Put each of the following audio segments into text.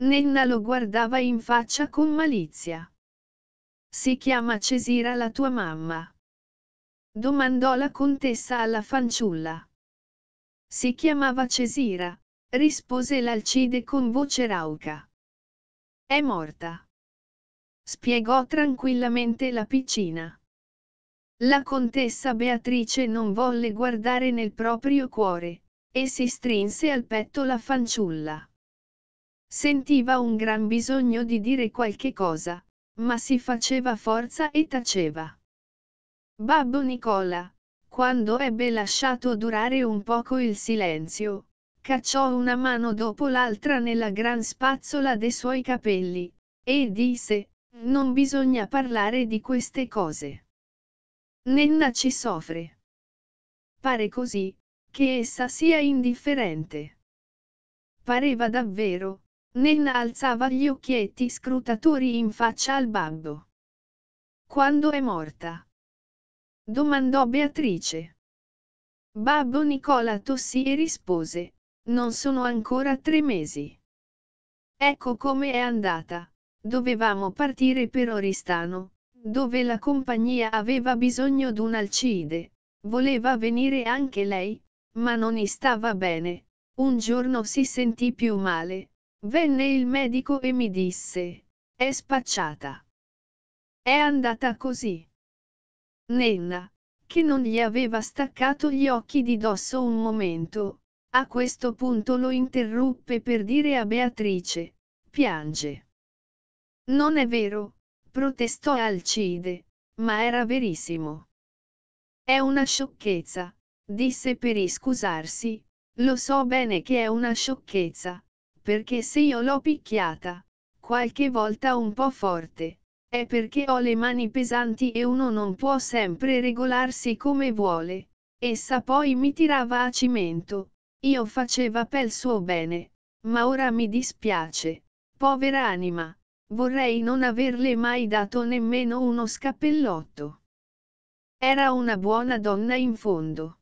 Nenna lo guardava in faccia con malizia. Si chiama Cesira la tua mamma? domandò la contessa alla fanciulla. Si chiamava Cesira, rispose l'Alcide con voce rauca. È morta. Spiegò tranquillamente la piccina. La contessa Beatrice non volle guardare nel proprio cuore, e si strinse al petto la fanciulla. Sentiva un gran bisogno di dire qualche cosa, ma si faceva forza e taceva. Babbo Nicola, quando ebbe lasciato durare un poco il silenzio, cacciò una mano dopo l'altra nella gran spazzola dei suoi capelli, e disse, non bisogna parlare di queste cose. Nenna ci soffre. Pare così, che essa sia indifferente. Pareva davvero, Nenna alzava gli occhietti scrutatori in faccia al babbo. Quando è morta? domandò Beatrice. Babbo Nicola tossì e rispose, non sono ancora tre mesi. Ecco come è andata, dovevamo partire per Oristano, dove la compagnia aveva bisogno d'un alcide, voleva venire anche lei, ma non stava bene, un giorno si sentì più male, Venne il medico e mi disse, è spacciata. È andata così. Nenna, che non gli aveva staccato gli occhi di dosso un momento, a questo punto lo interruppe per dire a Beatrice, piange. Non è vero, protestò Alcide, ma era verissimo. È una sciocchezza, disse per iscusarsi, lo so bene che è una sciocchezza, perché se io l'ho picchiata, qualche volta un po' forte, è perché ho le mani pesanti e uno non può sempre regolarsi come vuole. Essa poi mi tirava a cimento, io faceva pel suo bene, ma ora mi dispiace, povera anima, vorrei non averle mai dato nemmeno uno scappellotto. Era una buona donna in fondo.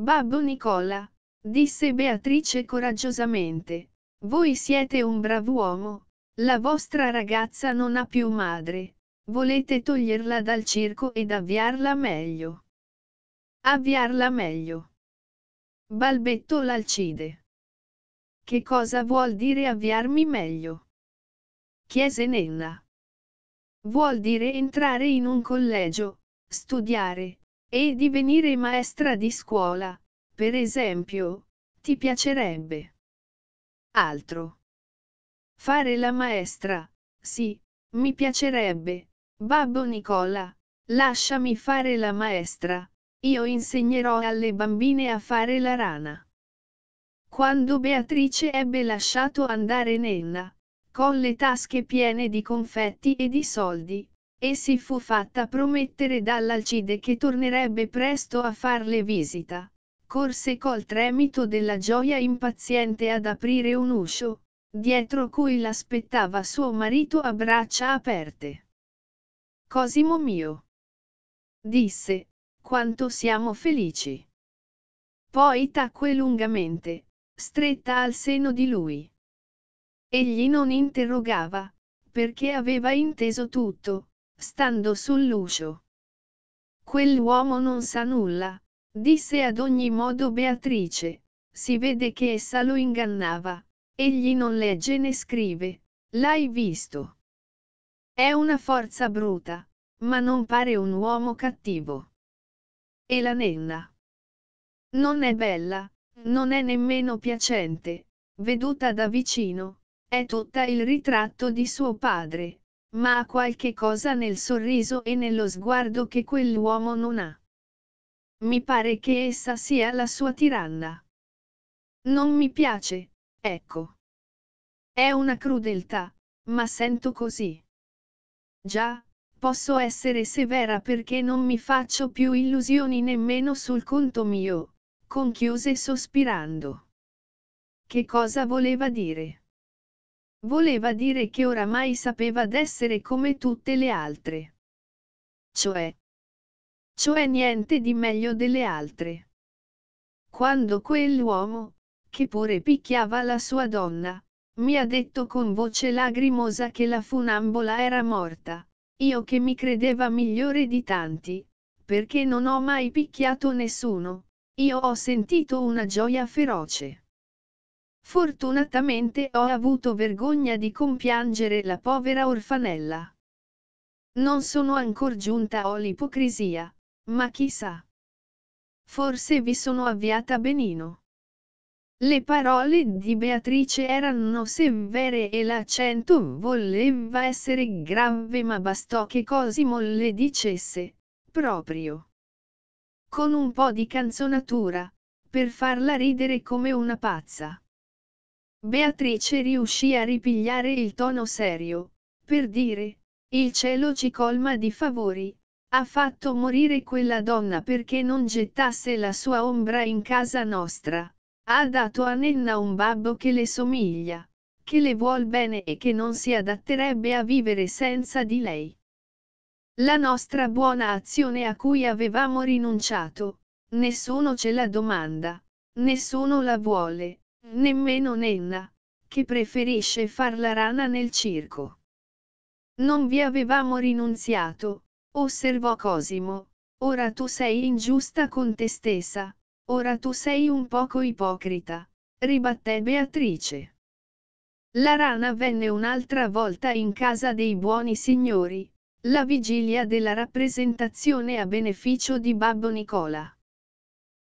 Babbo Nicola, disse Beatrice coraggiosamente, voi siete un brav'uomo, la vostra ragazza non ha più madre, volete toglierla dal circo ed avviarla meglio. Avviarla meglio. Balbettò l'Alcide. Che cosa vuol dire avviarmi meglio? Chiese Nenna. Vuol dire entrare in un collegio, studiare, e divenire maestra di scuola, per esempio, ti piacerebbe altro. Fare la maestra, sì, mi piacerebbe, babbo Nicola, lasciami fare la maestra, io insegnerò alle bambine a fare la rana. Quando Beatrice ebbe lasciato andare Nenna, con le tasche piene di confetti e di soldi, e si fu fatta promettere dall'Alcide che tornerebbe presto a farle visita corse col tremito della gioia impaziente ad aprire un uscio, dietro cui l'aspettava suo marito a braccia aperte. Cosimo mio! disse, quanto siamo felici! Poi tacque lungamente, stretta al seno di lui. Egli non interrogava, perché aveva inteso tutto, stando sull'uscio. Quell'uomo non sa nulla, Disse ad ogni modo Beatrice, si vede che essa lo ingannava, egli non legge né scrive, l'hai visto. È una forza bruta, ma non pare un uomo cattivo. E la nenna. Non è bella, non è nemmeno piacente, veduta da vicino, è tutta il ritratto di suo padre, ma ha qualche cosa nel sorriso e nello sguardo che quell'uomo non ha. Mi pare che essa sia la sua tiranna. Non mi piace, ecco. È una crudeltà, ma sento così. Già, posso essere severa perché non mi faccio più illusioni nemmeno sul conto mio, conchiuse sospirando. Che cosa voleva dire? Voleva dire che oramai sapeva d'essere come tutte le altre. Cioè, cioè niente di meglio delle altre. Quando quell'uomo, che pure picchiava la sua donna, mi ha detto con voce lagrimosa che la funambola era morta, io che mi credeva migliore di tanti, perché non ho mai picchiato nessuno, io ho sentito una gioia feroce. Fortunatamente ho avuto vergogna di compiangere la povera orfanella. Non sono ancor giunta all'ipocrisia, ma chissà. Forse vi sono avviata benino. Le parole di Beatrice erano severe e l'accento voleva essere grave ma bastò che Cosimo le dicesse, proprio. Con un po' di canzonatura, per farla ridere come una pazza. Beatrice riuscì a ripigliare il tono serio, per dire, il cielo ci colma di favori, ha fatto morire quella donna perché non gettasse la sua ombra in casa nostra. Ha dato a Nenna un babbo che le somiglia, che le vuol bene e che non si adatterebbe a vivere senza di lei. La nostra buona azione a cui avevamo rinunciato, nessuno ce la domanda, nessuno la vuole, nemmeno Nenna, che preferisce far la rana nel circo. Non vi avevamo rinunziato, osservò Cosimo, ora tu sei ingiusta con te stessa, ora tu sei un poco ipocrita, ribatté Beatrice. La rana venne un'altra volta in casa dei buoni signori, la vigilia della rappresentazione a beneficio di Babbo Nicola.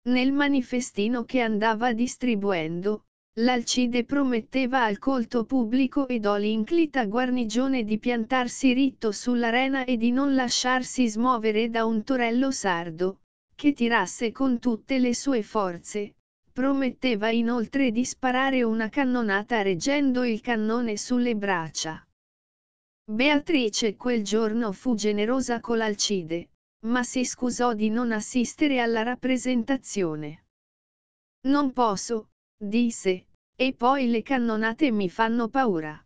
Nel manifestino che andava distribuendo, L'Alcide prometteva al colto pubblico ed all'inclita guarnigione di piantarsi ritto sull'arena e di non lasciarsi smuovere da un torello sardo, che tirasse con tutte le sue forze. Prometteva inoltre di sparare una cannonata reggendo il cannone sulle braccia. Beatrice quel giorno fu generosa con l'Alcide, ma si scusò di non assistere alla rappresentazione. Non posso, Disse, e poi le cannonate mi fanno paura.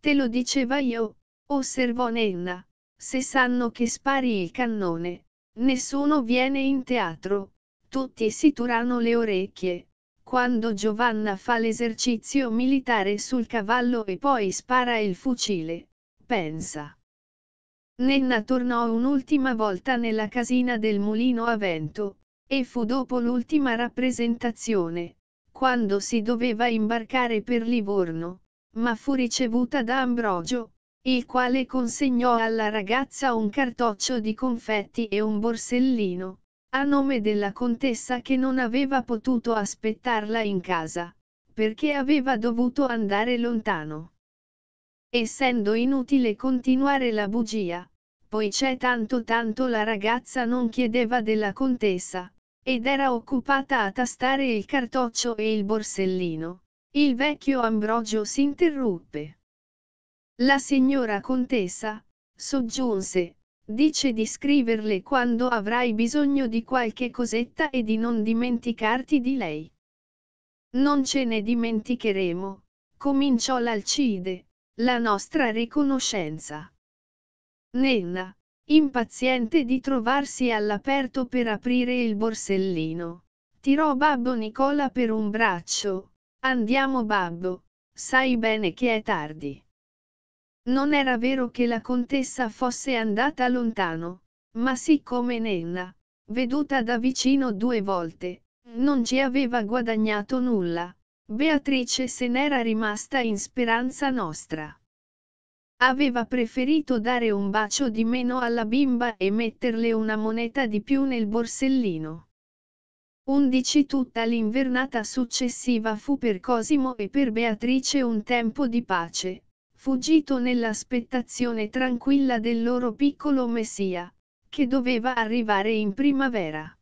Te lo diceva io, osservò Nenna, se sanno che spari il cannone, nessuno viene in teatro, tutti si turano le orecchie. Quando Giovanna fa l'esercizio militare sul cavallo e poi spara il fucile, pensa. Nenna tornò un'ultima volta nella casina del mulino a vento, e fu dopo l'ultima rappresentazione, quando si doveva imbarcare per Livorno, ma fu ricevuta da Ambrogio, il quale consegnò alla ragazza un cartoccio di confetti e un borsellino, a nome della contessa che non aveva potuto aspettarla in casa, perché aveva dovuto andare lontano. Essendo inutile continuare la bugia, poiché tanto tanto la ragazza non chiedeva della contessa, ed era occupata a tastare il cartoccio e il borsellino, il vecchio Ambrogio si interruppe. La signora contessa, soggiunse, dice di scriverle quando avrai bisogno di qualche cosetta e di non dimenticarti di lei. Non ce ne dimenticheremo, cominciò l'Alcide, la nostra riconoscenza. Nenna, Impaziente di trovarsi all'aperto per aprire il borsellino, tirò babbo Nicola per un braccio. Andiamo babbo, sai bene che è tardi. Non era vero che la contessa fosse andata lontano, ma siccome Nenna, veduta da vicino due volte, non ci aveva guadagnato nulla, Beatrice se n'era rimasta in speranza nostra. Aveva preferito dare un bacio di meno alla bimba e metterle una moneta di più nel borsellino. 11 Tutta l'invernata successiva fu per Cosimo e per Beatrice un tempo di pace, fuggito nell'aspettazione tranquilla del loro piccolo messia, che doveva arrivare in primavera.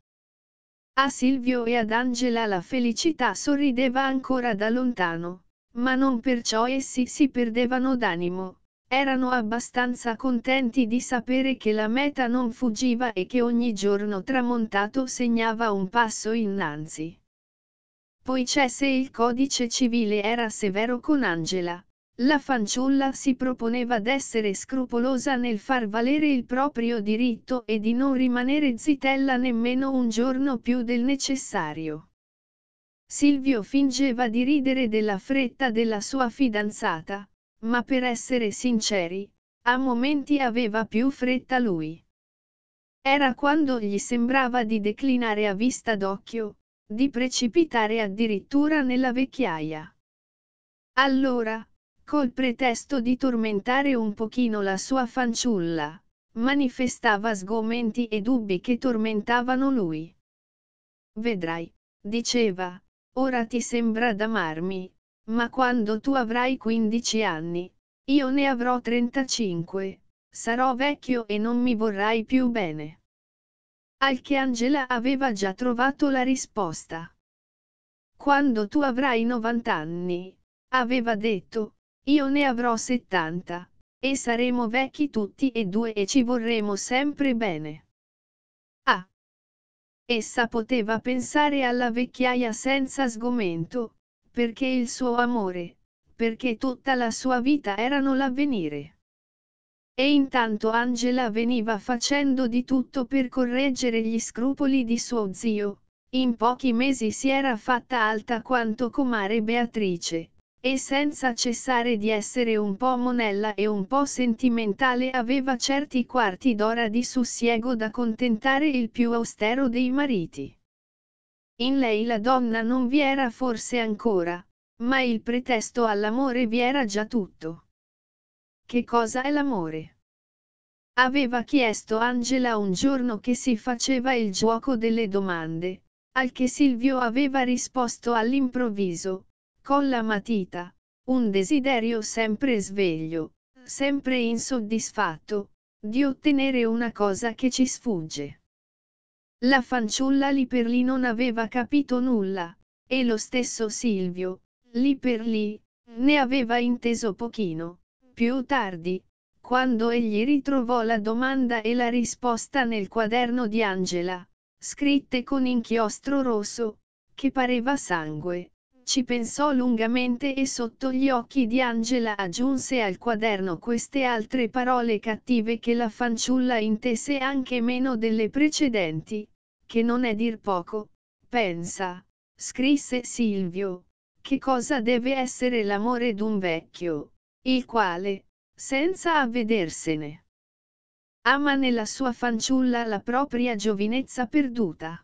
A Silvio e ad Angela la felicità sorrideva ancora da lontano, ma non perciò essi si perdevano d'animo, erano abbastanza contenti di sapere che la meta non fuggiva e che ogni giorno tramontato segnava un passo innanzi. Poi c'è se il codice civile era severo con Angela, la fanciulla si proponeva d'essere scrupolosa nel far valere il proprio diritto e di non rimanere zitella nemmeno un giorno più del necessario. Silvio fingeva di ridere della fretta della sua fidanzata, ma per essere sinceri, a momenti aveva più fretta lui. Era quando gli sembrava di declinare a vista d'occhio, di precipitare addirittura nella vecchiaia. Allora, col pretesto di tormentare un pochino la sua fanciulla, manifestava sgomenti e dubbi che tormentavano lui. Vedrai, diceva, ora ti sembra d'amarmi, ma quando tu avrai 15 anni, io ne avrò 35, sarò vecchio e non mi vorrai più bene. Al che Angela aveva già trovato la risposta. Quando tu avrai 90 anni, aveva detto, io ne avrò 70, e saremo vecchi tutti e due e ci vorremo sempre bene. Ah! Essa poteva pensare alla vecchiaia senza sgomento, perché il suo amore, perché tutta la sua vita erano l'avvenire. E intanto Angela veniva facendo di tutto per correggere gli scrupoli di suo zio, in pochi mesi si era fatta alta quanto comare Beatrice, e senza cessare di essere un po' monella e un po' sentimentale aveva certi quarti d'ora di sussiego da contentare il più austero dei mariti. In lei la donna non vi era forse ancora, ma il pretesto all'amore vi era già tutto. Che cosa è l'amore? Aveva chiesto Angela un giorno che si faceva il gioco delle domande, al che Silvio aveva risposto all'improvviso, con la matita, un desiderio sempre sveglio, sempre insoddisfatto, di ottenere una cosa che ci sfugge. La fanciulla lì per lì non aveva capito nulla, e lo stesso Silvio, lì per lì, ne aveva inteso pochino. Più tardi, quando egli ritrovò la domanda e la risposta nel quaderno di Angela, scritte con inchiostro rosso, che pareva sangue, ci pensò lungamente e sotto gli occhi di Angela aggiunse al quaderno queste altre parole cattive che la fanciulla intese anche meno delle precedenti, che non è dir poco, pensa, scrisse Silvio, che cosa deve essere l'amore d'un vecchio, il quale, senza avvedersene, ama nella sua fanciulla la propria giovinezza perduta.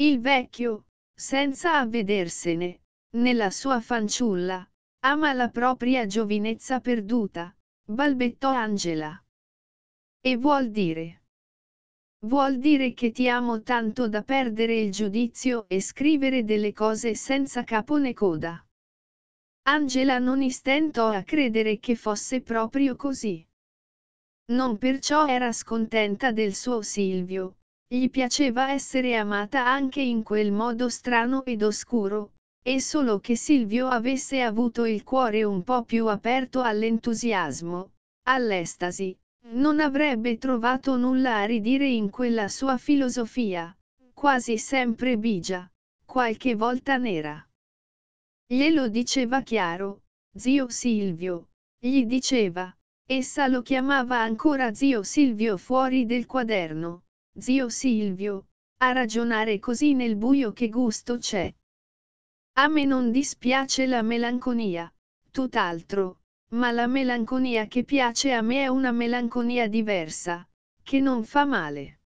Il vecchio, senza avvedersene, nella sua fanciulla, ama la propria giovinezza perduta, balbettò Angela. E vuol dire. Vuol dire che ti amo tanto da perdere il giudizio e scrivere delle cose senza capo né coda. Angela non istentò a credere che fosse proprio così. Non perciò era scontenta del suo Silvio, gli piaceva essere amata anche in quel modo strano ed oscuro, e solo che Silvio avesse avuto il cuore un po' più aperto all'entusiasmo, all'estasi, non avrebbe trovato nulla a ridire in quella sua filosofia, quasi sempre bigia, qualche volta nera. Glielo diceva chiaro, zio Silvio, gli diceva, essa lo chiamava ancora zio Silvio fuori del quaderno, zio Silvio, a ragionare così nel buio che gusto c'è. A me non dispiace la melanconia, tutt'altro, ma la melanconia che piace a me è una melanconia diversa, che non fa male.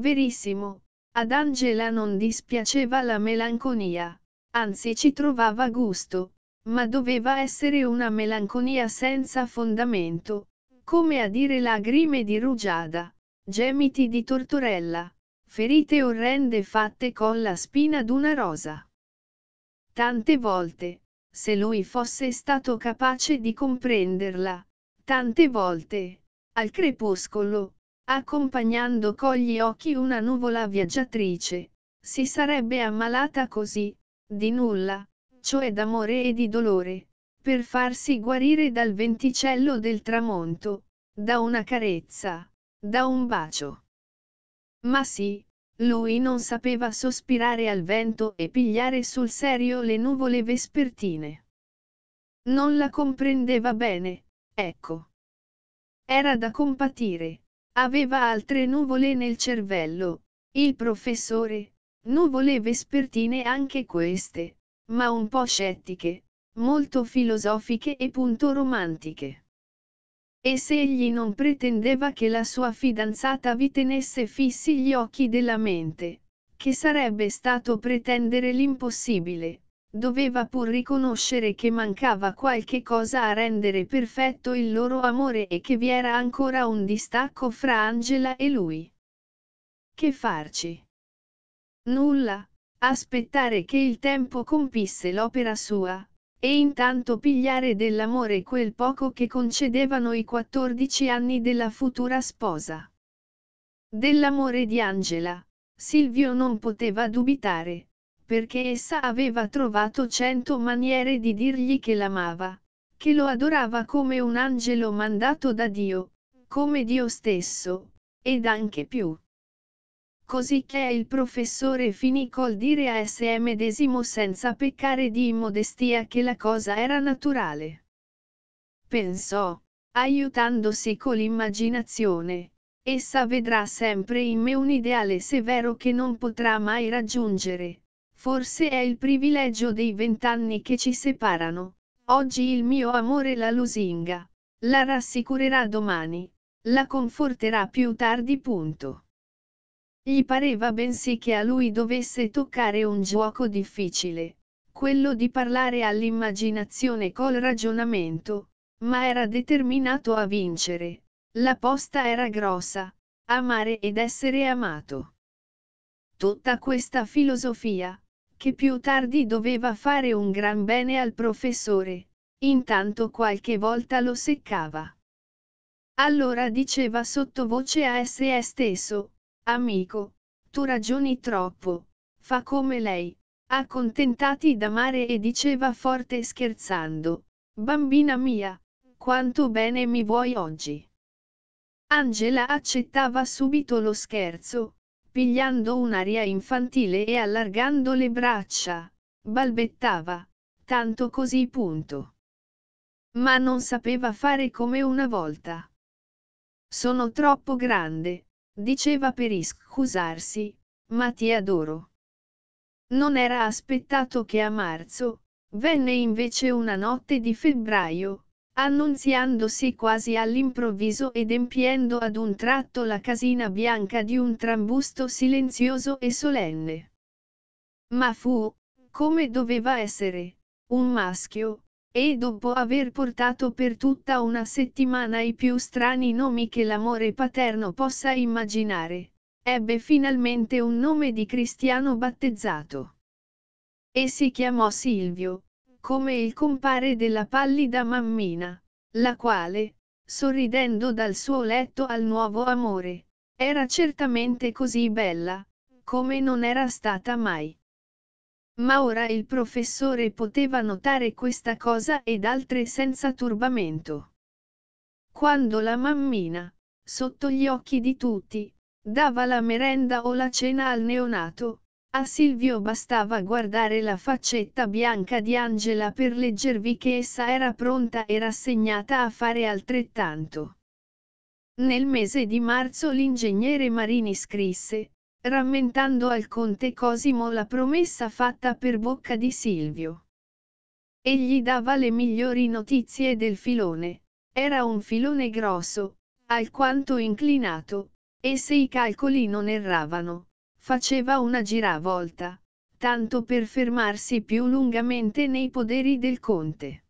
Verissimo, ad Angela non dispiaceva la melanconia, anzi ci trovava gusto, ma doveva essere una melanconia senza fondamento, come a dire lagrime di rugiada, Gemiti di torturella, ferite orrende fatte con la spina d'una rosa. Tante volte, se lui fosse stato capace di comprenderla, tante volte, al crepuscolo, accompagnando con gli occhi una nuvola viaggiatrice, si sarebbe ammalata così, di nulla, cioè d'amore e di dolore, per farsi guarire dal venticello del tramonto, da una carezza. Da un bacio. Ma sì, lui non sapeva sospirare al vento e pigliare sul serio le nuvole vespertine. Non la comprendeva bene, ecco. Era da compatire, aveva altre nuvole nel cervello, il professore, nuvole vespertine anche queste, ma un po' scettiche, molto filosofiche e punto romantiche. E se egli non pretendeva che la sua fidanzata vi tenesse fissi gli occhi della mente, che sarebbe stato pretendere l'impossibile, doveva pur riconoscere che mancava qualche cosa a rendere perfetto il loro amore e che vi era ancora un distacco fra Angela e lui. Che farci? Nulla, aspettare che il tempo compisse l'opera sua, e intanto pigliare dell'amore quel poco che concedevano i 14 anni della futura sposa. Dell'amore di Angela, Silvio non poteva dubitare, perché essa aveva trovato cento maniere di dirgli che l'amava, che lo adorava come un angelo mandato da Dio, come Dio stesso, ed anche più cosicché il professore finì col dire a sé medesimo senza peccare di immodestia che la cosa era naturale. Pensò, aiutandosi con l'immaginazione, essa vedrà sempre in me un ideale severo che non potrà mai raggiungere. Forse è il privilegio dei vent'anni che ci separano. Oggi il mio amore la lusinga, la rassicurerà domani, la conforterà più tardi punto. Gli pareva bensì che a lui dovesse toccare un gioco difficile, quello di parlare all'immaginazione col ragionamento, ma era determinato a vincere. La posta era grossa, amare ed essere amato. Tutta questa filosofia, che più tardi doveva fare un gran bene al professore, intanto qualche volta lo seccava. Allora diceva sottovoce a se stesso, Amico, tu ragioni troppo, fa come lei, accontentati d'amare e diceva forte scherzando, bambina mia, quanto bene mi vuoi oggi. Angela accettava subito lo scherzo, pigliando un'aria infantile e allargando le braccia, balbettava, tanto così punto. Ma non sapeva fare come una volta. Sono troppo grande, diceva per iscusarsi, ma ti adoro. Non era aspettato che a marzo, venne invece una notte di febbraio, annunziandosi quasi all'improvviso ed empiendo ad un tratto la casina bianca di un trambusto silenzioso e solenne. Ma fu, come doveva essere, un maschio, e dopo aver portato per tutta una settimana i più strani nomi che l'amore paterno possa immaginare, ebbe finalmente un nome di cristiano battezzato. E si chiamò Silvio, come il compare della pallida mammina, la quale, sorridendo dal suo letto al nuovo amore, era certamente così bella, come non era stata mai. Ma ora il professore poteva notare questa cosa ed altre senza turbamento. Quando la mammina, sotto gli occhi di tutti, dava la merenda o la cena al neonato, a Silvio bastava guardare la faccetta bianca di Angela per leggervi che essa era pronta e rassegnata a fare altrettanto. Nel mese di marzo l'ingegnere Marini scrisse, rammentando al conte Cosimo la promessa fatta per bocca di Silvio. Egli dava le migliori notizie del filone, era un filone grosso, alquanto inclinato, e se i calcoli non erravano, faceva una giravolta, tanto per fermarsi più lungamente nei poderi del conte.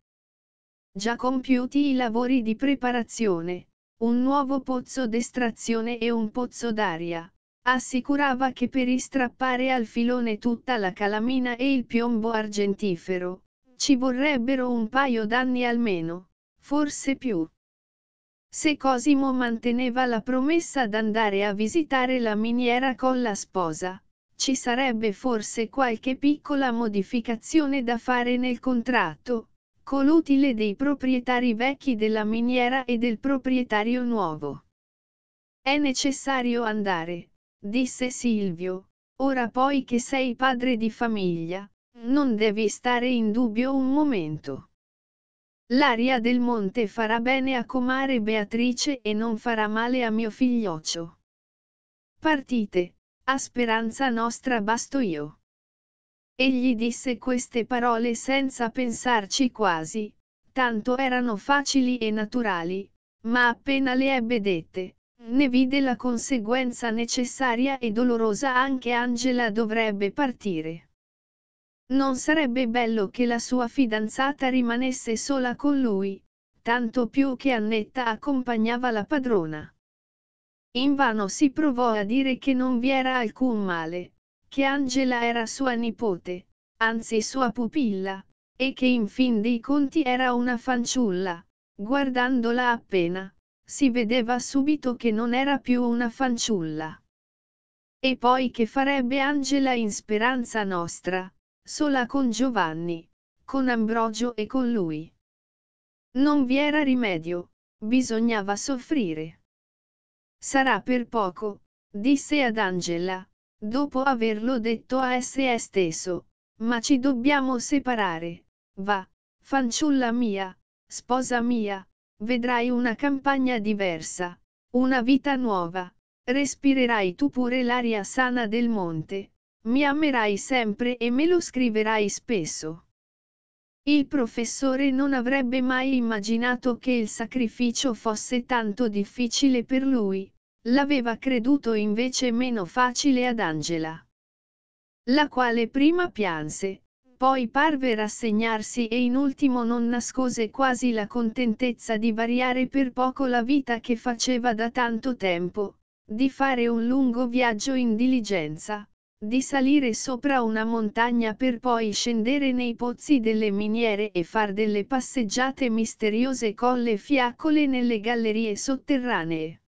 Già compiuti i lavori di preparazione, un nuovo pozzo d'estrazione e un pozzo d'aria, Assicurava che per istrappare al filone tutta la calamina e il piombo argentifero, ci vorrebbero un paio d'anni almeno, forse più. Se Cosimo manteneva la promessa d'andare a visitare la miniera con la sposa, ci sarebbe forse qualche piccola modificazione da fare nel contratto, colutile dei proprietari vecchi della miniera e del proprietario nuovo. È necessario andare, disse Silvio, ora poi che sei padre di famiglia, non devi stare in dubbio un momento. L'aria del monte farà bene a comare Beatrice e non farà male a mio figlioccio. Partite, a speranza nostra basto io. Egli disse queste parole senza pensarci quasi, tanto erano facili e naturali, ma appena le ebbe dette, ne vide la conseguenza necessaria e dolorosa anche Angela dovrebbe partire. Non sarebbe bello che la sua fidanzata rimanesse sola con lui, tanto più che Annetta accompagnava la padrona. Invano si provò a dire che non vi era alcun male, che Angela era sua nipote, anzi sua pupilla, e che in fin dei conti era una fanciulla, guardandola appena, si vedeva subito che non era più una fanciulla. E poi che farebbe Angela in speranza nostra, sola con Giovanni, con Ambrogio e con lui. Non vi era rimedio, bisognava soffrire. Sarà per poco, disse ad Angela, dopo averlo detto a se stesso, ma ci dobbiamo separare, va, fanciulla mia, sposa mia, vedrai una campagna diversa, una vita nuova, respirerai tu pure l'aria sana del monte, mi amerai sempre e me lo scriverai spesso. Il professore non avrebbe mai immaginato che il sacrificio fosse tanto difficile per lui, l'aveva creduto invece meno facile ad Angela, la quale prima pianse, poi parve rassegnarsi e in ultimo non nascose quasi la contentezza di variare per poco la vita che faceva da tanto tempo, di fare un lungo viaggio in diligenza, di salire sopra una montagna per poi scendere nei pozzi delle miniere e far delle passeggiate misteriose colle fiaccole nelle gallerie sotterranee.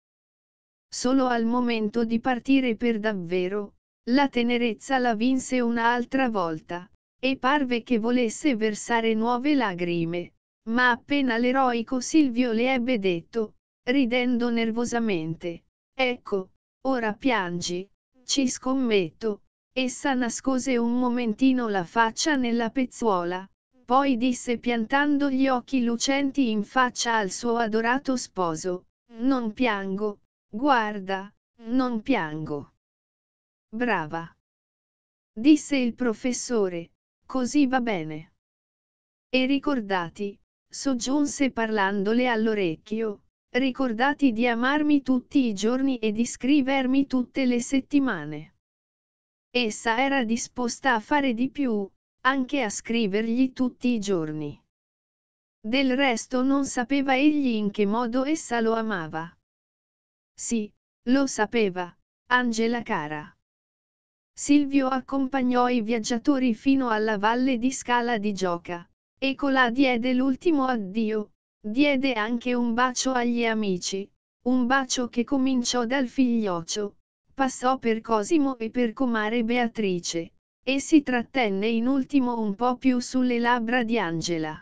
Solo al momento di partire per davvero, la tenerezza la vinse un'altra volta e parve che volesse versare nuove lagrime, ma appena l'eroico Silvio le ebbe detto, ridendo nervosamente, ecco, ora piangi, ci scommetto, essa nascose un momentino la faccia nella pezzuola, poi disse piantando gli occhi lucenti in faccia al suo adorato sposo, non piango, guarda, non piango. Brava. Disse il professore, Così va bene. E ricordati, soggiunse parlandole all'orecchio, ricordati di amarmi tutti i giorni e di scrivermi tutte le settimane. Essa era disposta a fare di più, anche a scrivergli tutti i giorni. Del resto non sapeva egli in che modo essa lo amava. Sì, lo sapeva, Angela cara. Silvio accompagnò i viaggiatori fino alla valle di Scala di Gioca, e colà diede l'ultimo addio, diede anche un bacio agli amici, un bacio che cominciò dal figlioccio, passò per Cosimo e per comare Beatrice, e si trattenne in ultimo un po' più sulle labbra di Angela.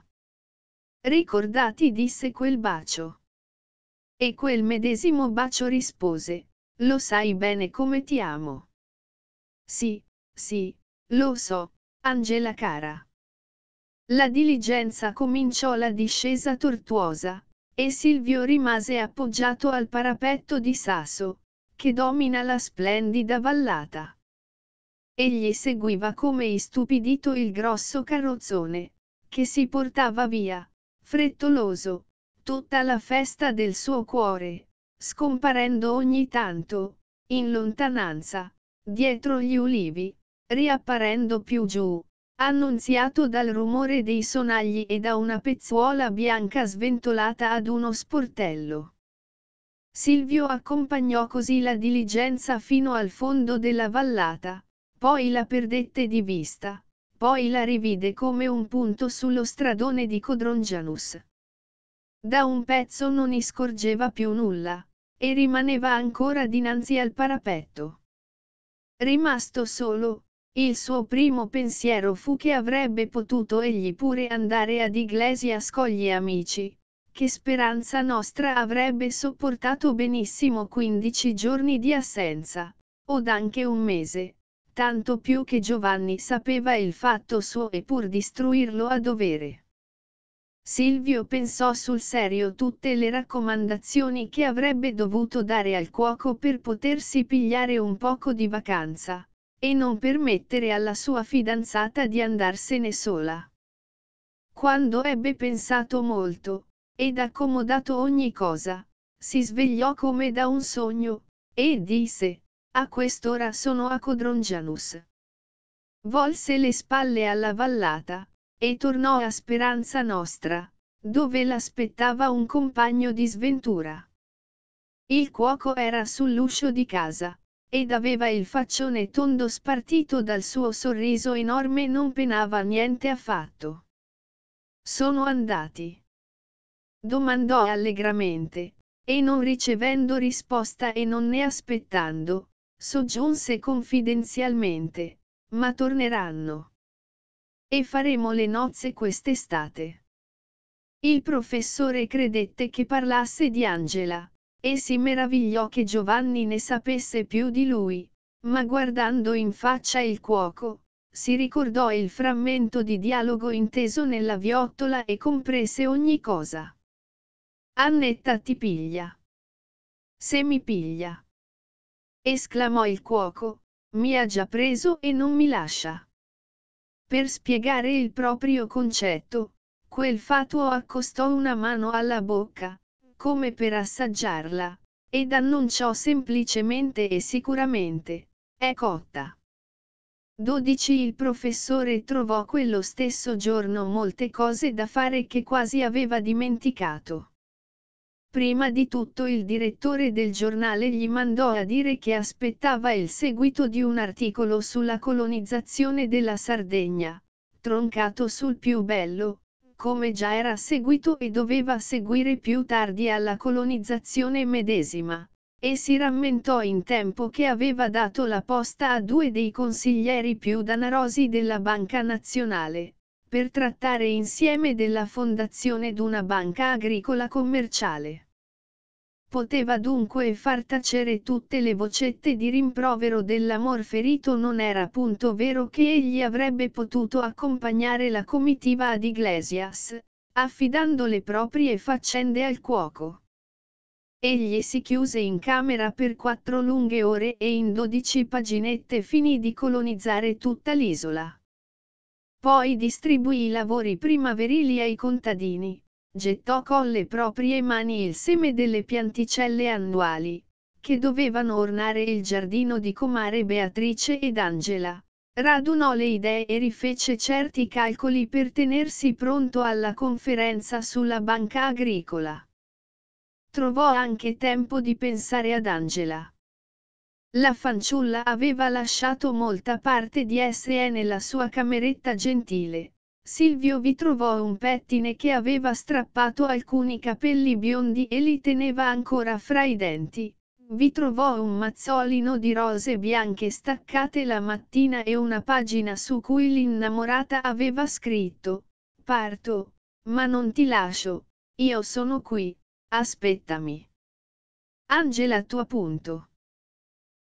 Ricordati disse quel bacio. E quel medesimo bacio rispose, lo sai bene come ti amo. Sì, sì, lo so, Angela cara. La diligenza cominciò la discesa tortuosa, e Silvio rimase appoggiato al parapetto di Sasso, che domina la splendida vallata. Egli seguiva come istupidito il grosso carrozzone, che si portava via, frettoloso, tutta la festa del suo cuore, scomparendo ogni tanto, in lontananza, dietro gli ulivi, riapparendo più giù, annunziato dal rumore dei sonagli e da una pezzuola bianca sventolata ad uno sportello. Silvio accompagnò così la diligenza fino al fondo della vallata, poi la perdette di vista, poi la rivide come un punto sullo stradone di Codrongianus. Da un pezzo non iscorgeva più nulla, e rimaneva ancora dinanzi al parapetto. Rimasto solo, il suo primo pensiero fu che avrebbe potuto egli pure andare ad Iglesias con gli amici, che Speranza Nostra avrebbe sopportato benissimo 15 giorni di assenza, od anche un mese, tanto più che Giovanni sapeva il fatto suo e pur distruirlo a dovere. Silvio pensò sul serio tutte le raccomandazioni che avrebbe dovuto dare al cuoco per potersi pigliare un poco di vacanza, e non permettere alla sua fidanzata di andarsene sola. Quando ebbe pensato molto, ed accomodato ogni cosa, si svegliò come da un sogno, e disse, a quest'ora sono a Codrongianus. Volse le spalle alla vallata, e tornò a Speranza Nostra, dove l'aspettava un compagno di sventura. Il cuoco era sull'uscio di casa, ed aveva il faccione tondo spartito dal suo sorriso enorme non penava niente affatto. Sono andati. Domandò allegramente, e non ricevendo risposta e non ne aspettando, soggiunse confidenzialmente, ma torneranno. E faremo le nozze quest'estate. Il professore credette che parlasse di Angela, e si meravigliò che Giovanni ne sapesse più di lui, ma guardando in faccia il cuoco, si ricordò il frammento di dialogo inteso nella viottola e comprese ogni cosa. Annetta ti piglia. Se mi piglia. Esclamò il cuoco, mi ha già preso e non mi lascia. Per spiegare il proprio concetto, quel fatuo accostò una mano alla bocca, come per assaggiarla, ed annunciò semplicemente e sicuramente, è cotta. 12 Il professore trovò quello stesso giorno molte cose da fare che quasi aveva dimenticato. Prima di tutto il direttore del giornale gli mandò a dire che aspettava il seguito di un articolo sulla colonizzazione della Sardegna, troncato sul più bello, come già era seguito e doveva seguire più tardi alla colonizzazione medesima, e si rammentò in tempo che aveva dato la posta a due dei consiglieri più danarosi della Banca Nazionale per trattare insieme della fondazione d'una banca agricola commerciale. Poteva dunque far tacere tutte le vocette di rimprovero dell'amor ferito non era punto vero che egli avrebbe potuto accompagnare la comitiva ad Iglesias, affidando le proprie faccende al cuoco. Egli si chiuse in camera per quattro lunghe ore e in dodici paginette finì di colonizzare tutta l'isola. Poi distribuì i lavori primaverili ai contadini, gettò con le proprie mani il seme delle pianticelle annuali, che dovevano ornare il giardino di comare Beatrice ed Angela. Radunò le idee e rifece certi calcoli per tenersi pronto alla conferenza sulla banca agricola. Trovò anche tempo di pensare ad Angela. La fanciulla aveva lasciato molta parte di sé nella sua cameretta gentile. Silvio vi trovò un pettine che aveva strappato alcuni capelli biondi e li teneva ancora fra i denti. Vi trovò un mazzolino di rose bianche staccate la mattina e una pagina su cui l'innamorata aveva scritto: Parto, ma non ti lascio, io sono qui, aspettami. Angela tua punto.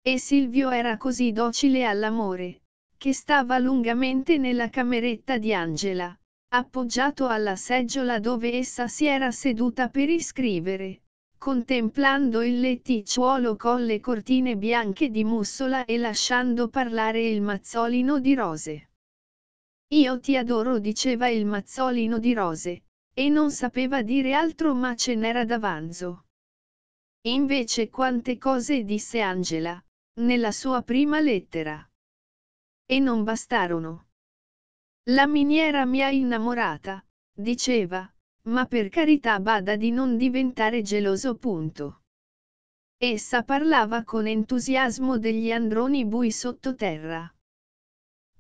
E Silvio era così docile all'amore, che stava lungamente nella cameretta di Angela, appoggiato alla seggiola dove essa si era seduta per iscrivere, contemplando il letticciuolo con le cortine bianche di mussola e lasciando parlare il mazzolino di rose. Io ti adoro diceva il mazzolino di rose, e non sapeva dire altro ma ce n'era d'avanzo. Invece quante cose disse Angela, nella sua prima lettera. E non bastarono. La miniera mi ha innamorata, diceva, ma per carità bada di non diventare geloso punto. Essa parlava con entusiasmo degli androni bui sottoterra.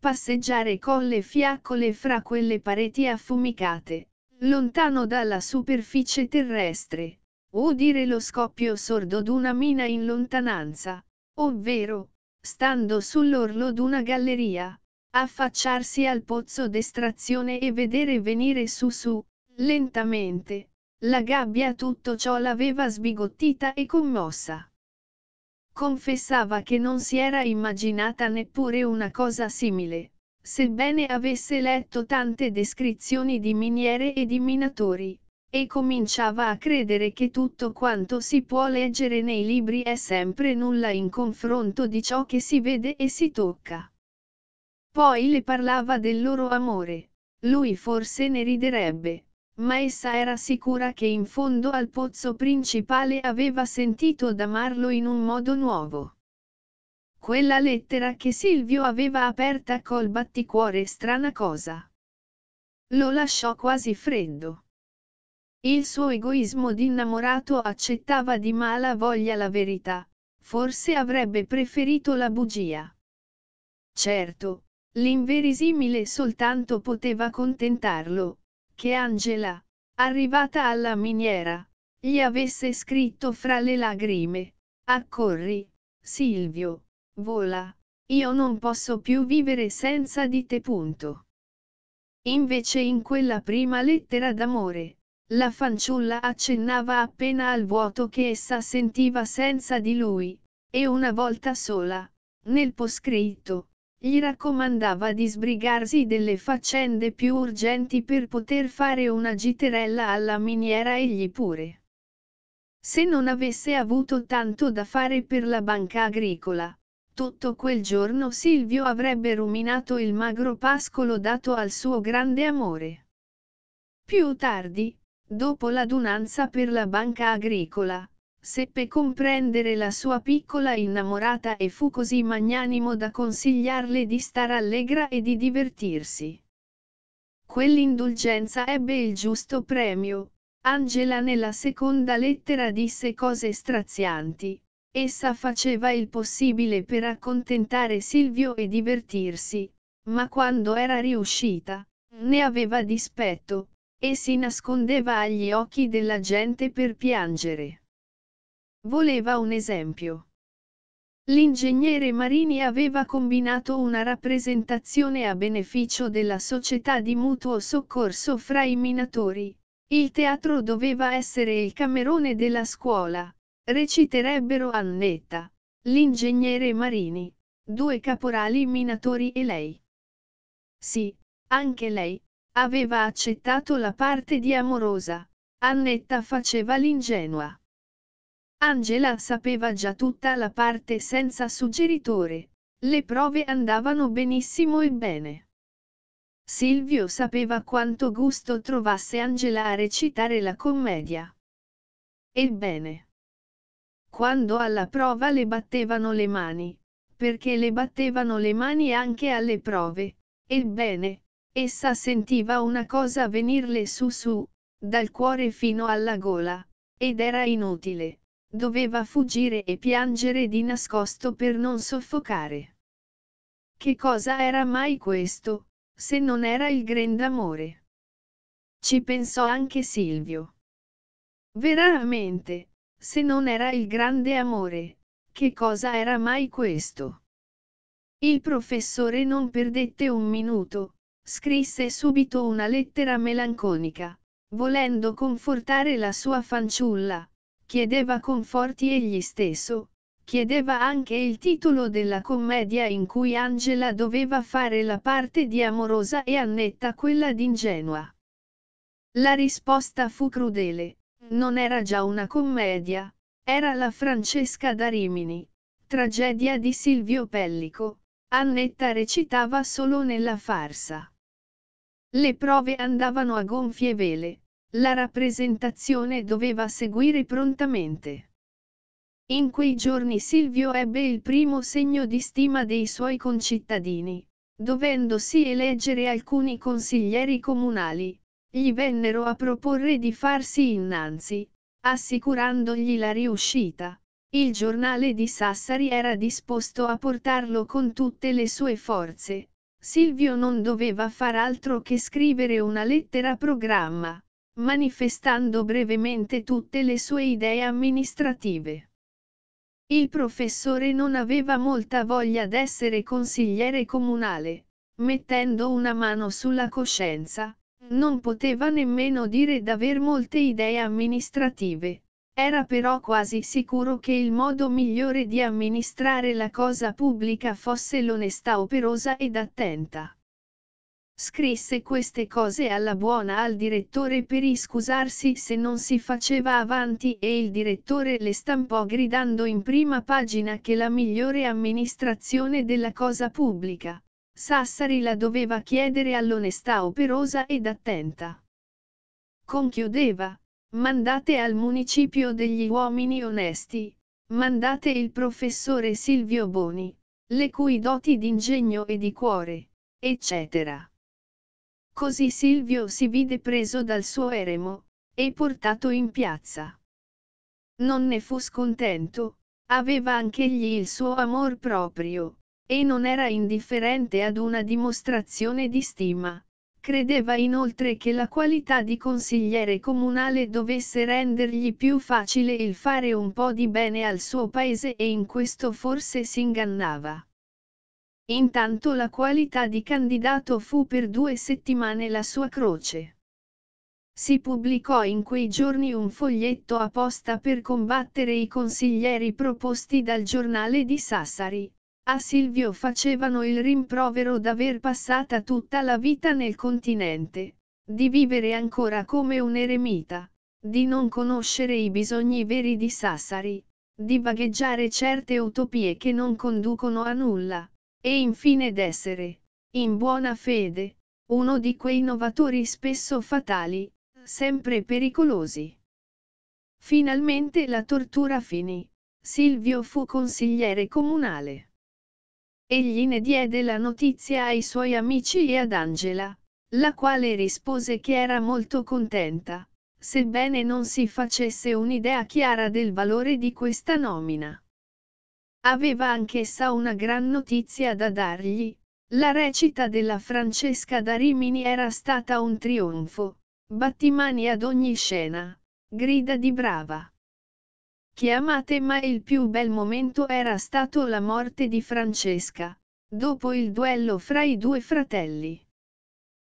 Passeggiare con le fiaccole fra quelle pareti affumicate, lontano dalla superficie terrestre, udire lo scoppio sordo d'una mina in lontananza, Ovvero, stando sull'orlo d'una galleria, affacciarsi al pozzo d'estrazione e vedere venire su su, lentamente, la gabbia tutto ciò l'aveva sbigottita e commossa. Confessava che non si era immaginata neppure una cosa simile, sebbene avesse letto tante descrizioni di miniere e di minatori, e cominciava a credere che tutto quanto si può leggere nei libri è sempre nulla in confronto di ciò che si vede e si tocca. Poi le parlava del loro amore. Lui forse ne riderebbe, ma essa era sicura che in fondo al pozzo principale aveva sentito d'amarlo in un modo nuovo. Quella lettera che Silvio aveva aperta col batticuore strana cosa. Lo lasciò quasi freddo. Il suo egoismo d'innamorato accettava di mala voglia la verità, forse avrebbe preferito la bugia. Certo, l'inverisimile soltanto poteva contentarlo, che Angela, arrivata alla miniera, gli avesse scritto fra le lagrime, accorri, Silvio, vola, io non posso più vivere senza di te. Punto. Invece in quella prima lettera d'amore, la fanciulla accennava appena al vuoto che essa sentiva senza di lui, e una volta sola, nel poscritto, gli raccomandava di sbrigarsi delle faccende più urgenti per poter fare una giterella alla miniera egli pure. Se non avesse avuto tanto da fare per la banca agricola, tutto quel giorno Silvio avrebbe ruminato il magro pascolo dato al suo grande amore. Più tardi, Dopo l'adunanza per la banca agricola, seppe comprendere la sua piccola innamorata e fu così magnanimo da consigliarle di star allegra e di divertirsi. Quell'indulgenza ebbe il giusto premio. Angela nella seconda lettera disse cose strazianti. Essa faceva il possibile per accontentare Silvio e divertirsi, ma quando era riuscita, ne aveva dispetto e si nascondeva agli occhi della gente per piangere. Voleva un esempio. L'ingegnere Marini aveva combinato una rappresentazione a beneficio della società di mutuo soccorso fra i minatori. Il teatro doveva essere il camerone della scuola, reciterebbero Annetta, l'ingegnere Marini, due caporali minatori e lei. Sì, anche lei, Aveva accettato la parte di amorosa. Annetta faceva l'ingenua. Angela sapeva già tutta la parte senza suggeritore. Le prove andavano benissimo e bene. Silvio sapeva quanto gusto trovasse Angela a recitare la commedia. Ebbene. Quando alla prova le battevano le mani, perché le battevano le mani anche alle prove, ebbene, Essa sentiva una cosa venirle su su, dal cuore fino alla gola, ed era inutile, doveva fuggire e piangere di nascosto per non soffocare. Che cosa era mai questo, se non era il grand'amore? Ci pensò anche Silvio. Veramente, se non era il grande amore, che cosa era mai questo? Il professore non perdette un minuto, scrisse subito una lettera melanconica. Volendo confortare la sua fanciulla, chiedeva conforti egli stesso, chiedeva anche il titolo della commedia in cui Angela doveva fare la parte di amorosa e Annetta quella d'ingenua. La risposta fu crudele, non era già una commedia, era la Francesca da Rimini, tragedia di Silvio Pellico, Annetta recitava solo nella farsa. Le prove andavano a gonfie vele, la rappresentazione doveva seguire prontamente. In quei giorni Silvio ebbe il primo segno di stima dei suoi concittadini, dovendosi eleggere alcuni consiglieri comunali, gli vennero a proporre di farsi innanzi, assicurandogli la riuscita. Il giornale di Sassari era disposto a portarlo con tutte le sue forze, Silvio non doveva far altro che scrivere una lettera programma, manifestando brevemente tutte le sue idee amministrative. Il professore non aveva molta voglia d'essere consigliere comunale, mettendo una mano sulla coscienza, non poteva nemmeno dire d'aver molte idee amministrative, era però quasi sicuro che il modo migliore di amministrare la cosa pubblica fosse l'onestà operosa ed attenta. Scrisse queste cose alla buona al direttore per iscusarsi se non si faceva avanti e il direttore le stampò gridando in prima pagina che la migliore amministrazione della cosa pubblica, Sassari la doveva chiedere all'onestà operosa ed attenta. Conchiudeva, Mandate al municipio degli uomini onesti, mandate il professore Silvio Boni, le cui doti d'ingegno e di cuore, eccetera. Così Silvio si vide preso dal suo eremo, e portato in piazza. Non ne fu scontento, aveva anch'egli il suo amor proprio, e non era indifferente ad una dimostrazione di stima, Credeva inoltre che la qualità di consigliere comunale dovesse rendergli più facile il fare un po' di bene al suo paese e in questo forse si ingannava. Intanto la qualità di candidato fu per due settimane la sua croce. Si pubblicò in quei giorni un foglietto apposta per combattere i consiglieri proposti dal giornale di Sassari. A Silvio facevano il rimprovero d'aver passata tutta la vita nel continente, di vivere ancora come un eremita, di non conoscere i bisogni veri di Sassari, di vagheggiare certe utopie che non conducono a nulla, e infine d'essere, in buona fede, uno di quei novatori spesso fatali, sempre pericolosi. Finalmente la tortura finì. Silvio fu consigliere comunale. Egli ne diede la notizia ai suoi amici e ad Angela, la quale rispose che era molto contenta, sebbene non si facesse un'idea chiara del valore di questa nomina. Aveva anch'essa una gran notizia da dargli, la recita della Francesca da Rimini era stata un trionfo, battimani ad ogni scena, grida di brava chiamate ma il più bel momento era stato la morte di Francesca, dopo il duello fra i due fratelli.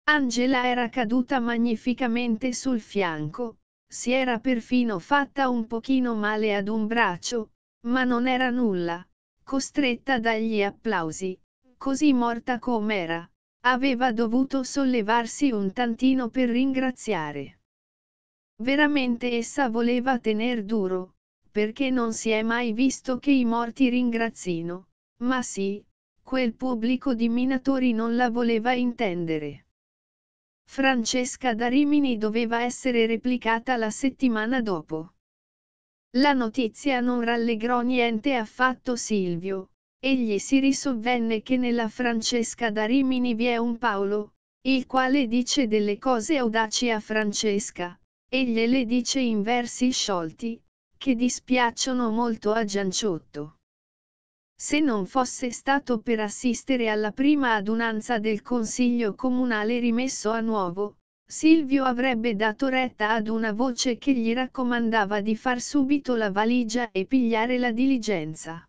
Angela era caduta magnificamente sul fianco, si era perfino fatta un pochino male ad un braccio, ma non era nulla, costretta dagli applausi, così morta com'era, aveva dovuto sollevarsi un tantino per ringraziare. Veramente essa voleva tener duro, perché non si è mai visto che i morti ringrazino, ma sì, quel pubblico di minatori non la voleva intendere. Francesca da Rimini doveva essere replicata la settimana dopo. La notizia non rallegrò niente affatto Silvio, egli si risovvenne che nella Francesca da Rimini vi è un Paolo, il quale dice delle cose audaci a Francesca, e gliele dice in versi sciolti, che dispiacciono molto a Gianciotto. Se non fosse stato per assistere alla prima adunanza del Consiglio Comunale rimesso a nuovo, Silvio avrebbe dato retta ad una voce che gli raccomandava di far subito la valigia e pigliare la diligenza.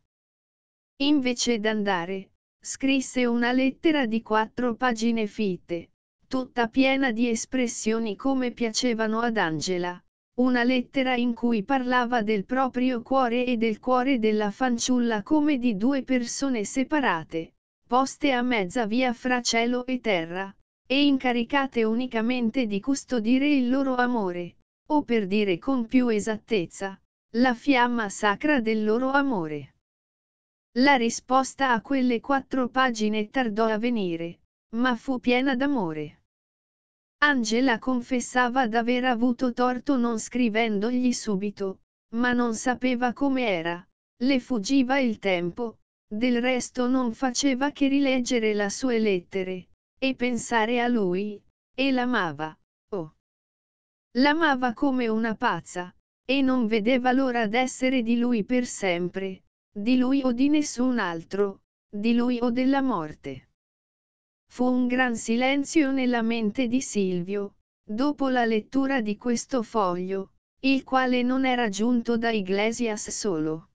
Invece d'andare, scrisse una lettera di quattro pagine fitte, tutta piena di espressioni come piacevano ad Angela, una lettera in cui parlava del proprio cuore e del cuore della fanciulla come di due persone separate, poste a mezza via fra cielo e terra, e incaricate unicamente di custodire il loro amore, o per dire con più esattezza, la fiamma sacra del loro amore. La risposta a quelle quattro pagine tardò a venire, ma fu piena d'amore. Angela confessava d'aver avuto torto non scrivendogli subito, ma non sapeva come era, le fuggiva il tempo, del resto non faceva che rileggere le sue lettere, e pensare a lui, e l'amava, oh. L'amava come una pazza, e non vedeva l'ora d'essere di lui per sempre, di lui o di nessun altro, di lui o della morte. Fu un gran silenzio nella mente di Silvio, dopo la lettura di questo foglio, il quale non era giunto da Iglesias solo.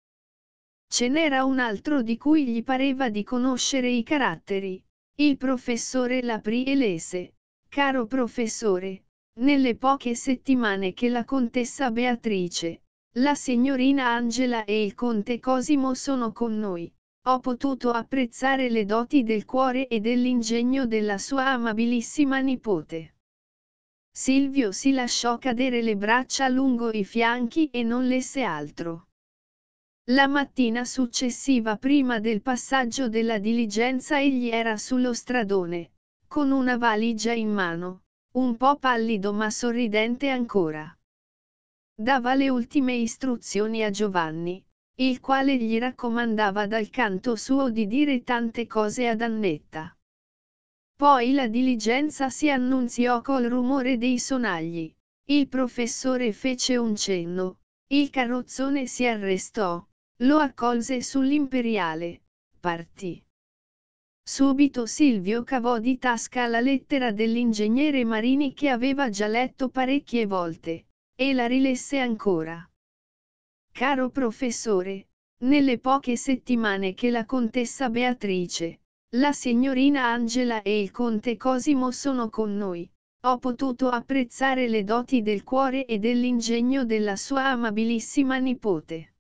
Ce n'era un altro di cui gli pareva di conoscere i caratteri. Il professore l'aprì e lese. Caro professore, nelle poche settimane che la contessa Beatrice, la signorina Angela e il conte Cosimo sono con noi, ho potuto apprezzare le doti del cuore e dell'ingegno della sua amabilissima nipote. Silvio si lasciò cadere le braccia lungo i fianchi e non lesse altro. La mattina successiva prima del passaggio della diligenza egli era sullo stradone, con una valigia in mano, un po' pallido ma sorridente ancora. Dava le ultime istruzioni a Giovanni, il quale gli raccomandava dal canto suo di dire tante cose ad Annetta. Poi la diligenza si annunziò col rumore dei sonagli, il professore fece un cenno, il carrozzone si arrestò, lo accolse sull'imperiale, partì. Subito Silvio cavò di tasca la lettera dell'ingegnere Marini che aveva già letto parecchie volte, e la rilesse ancora. Caro professore, nelle poche settimane che la contessa Beatrice, la signorina Angela e il conte Cosimo sono con noi, ho potuto apprezzare le doti del cuore e dell'ingegno della sua amabilissima nipote.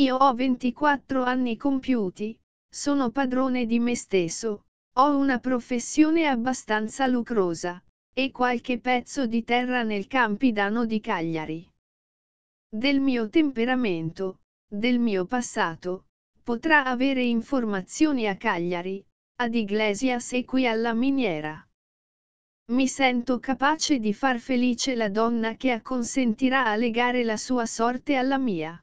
Io ho 24 anni compiuti, sono padrone di me stesso, ho una professione abbastanza lucrosa, e qualche pezzo di terra nel Campidano di Cagliari del mio temperamento, del mio passato, potrà avere informazioni a Cagliari, ad Iglesias e qui alla miniera. Mi sento capace di far felice la donna che acconsentirà a legare la sua sorte alla mia.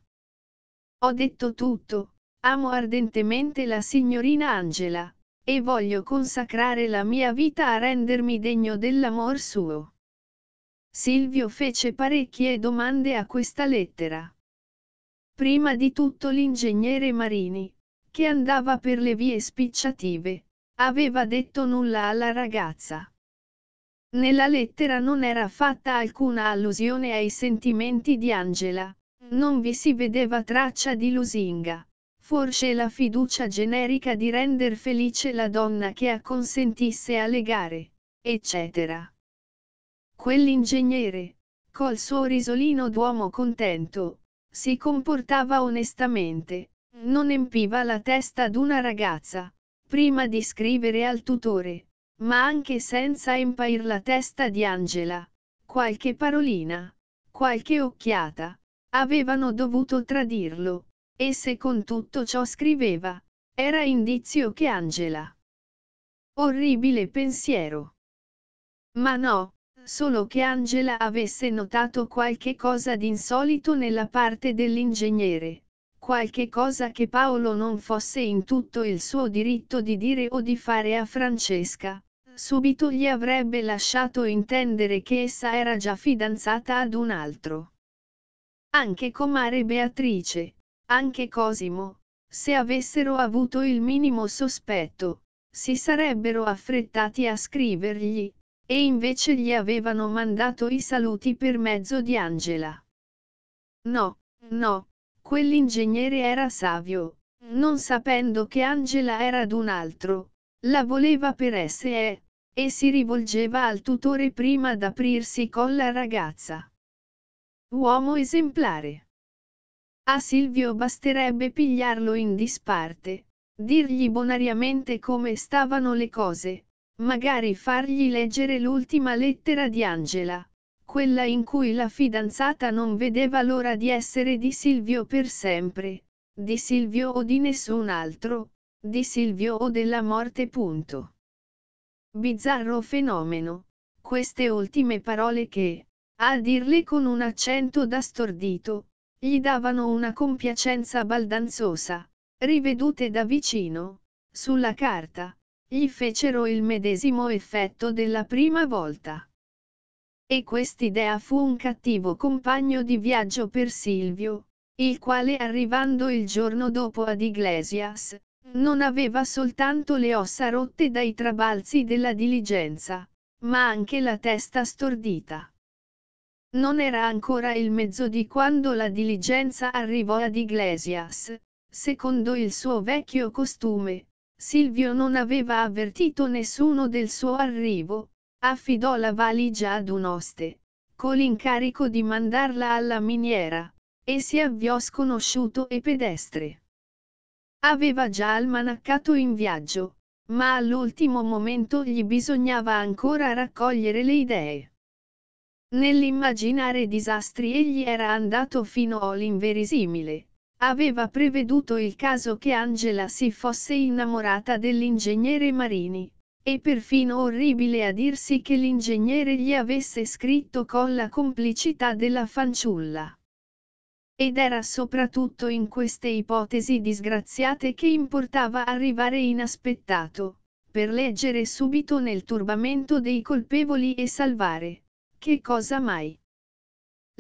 Ho detto tutto, amo ardentemente la signorina Angela, e voglio consacrare la mia vita a rendermi degno dell'amor suo. Silvio fece parecchie domande a questa lettera. Prima di tutto l'ingegnere Marini, che andava per le vie spicciative, aveva detto nulla alla ragazza. Nella lettera non era fatta alcuna allusione ai sentimenti di Angela, non vi si vedeva traccia di lusinga, forse la fiducia generica di render felice la donna che acconsentisse alle gare, eccetera. Quell'ingegnere, col suo risolino d'uomo contento, si comportava onestamente, non empiva la testa d'una ragazza, prima di scrivere al tutore, ma anche senza empair la testa di Angela. Qualche parolina, qualche occhiata, avevano dovuto tradirlo, e se con tutto ciò scriveva, era indizio che Angela. Orribile pensiero. Ma no, solo che Angela avesse notato qualche cosa d'insolito nella parte dell'ingegnere, qualche cosa che Paolo non fosse in tutto il suo diritto di dire o di fare a Francesca, subito gli avrebbe lasciato intendere che essa era già fidanzata ad un altro. Anche comare Beatrice, anche Cosimo, se avessero avuto il minimo sospetto, si sarebbero affrettati a scrivergli, e invece gli avevano mandato i saluti per mezzo di Angela. No, no, quell'ingegnere era savio, non sapendo che Angela era d'un altro, la voleva per sé, e si rivolgeva al tutore prima d'aprirsi con la ragazza. Uomo esemplare. A Silvio basterebbe pigliarlo in disparte, dirgli bonariamente come stavano le cose, Magari fargli leggere l'ultima lettera di Angela, quella in cui la fidanzata non vedeva l'ora di essere di Silvio per sempre, di Silvio o di nessun altro, di Silvio o della morte. Punto. Bizzarro fenomeno, queste ultime parole che, a dirle con un accento da stordito, gli davano una compiacenza baldanzosa, rivedute da vicino, sulla carta, gli fecero il medesimo effetto della prima volta. E quest'idea fu un cattivo compagno di viaggio per Silvio, il quale arrivando il giorno dopo ad Iglesias, non aveva soltanto le ossa rotte dai trabalzi della diligenza, ma anche la testa stordita. Non era ancora il mezzo di quando la diligenza arrivò ad Iglesias, secondo il suo vecchio costume, Silvio non aveva avvertito nessuno del suo arrivo, affidò la valigia ad un oste, con l'incarico di mandarla alla miniera, e si avviò sconosciuto e pedestre. Aveva già almanaccato in viaggio, ma all'ultimo momento gli bisognava ancora raccogliere le idee. Nell'immaginare disastri egli era andato fino all'inverisimile aveva preveduto il caso che Angela si fosse innamorata dell'ingegnere Marini, e perfino orribile a dirsi che l'ingegnere gli avesse scritto con la complicità della fanciulla. Ed era soprattutto in queste ipotesi disgraziate che importava arrivare inaspettato, per leggere subito nel turbamento dei colpevoli e salvare, che cosa mai?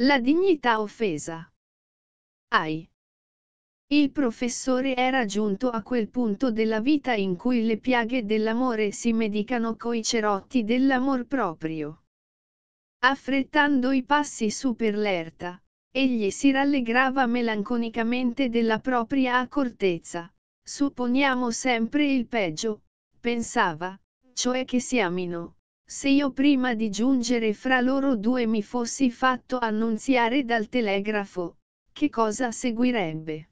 La dignità offesa. Ai. Il professore era giunto a quel punto della vita in cui le piaghe dell'amore si medicano coi cerotti dell'amor proprio. Affrettando i passi su per l'erta, egli si rallegrava melanconicamente della propria accortezza. Supponiamo sempre il peggio, pensava, cioè che si amino. Se io prima di giungere fra loro due mi fossi fatto annunziare dal telegrafo, che cosa seguirebbe?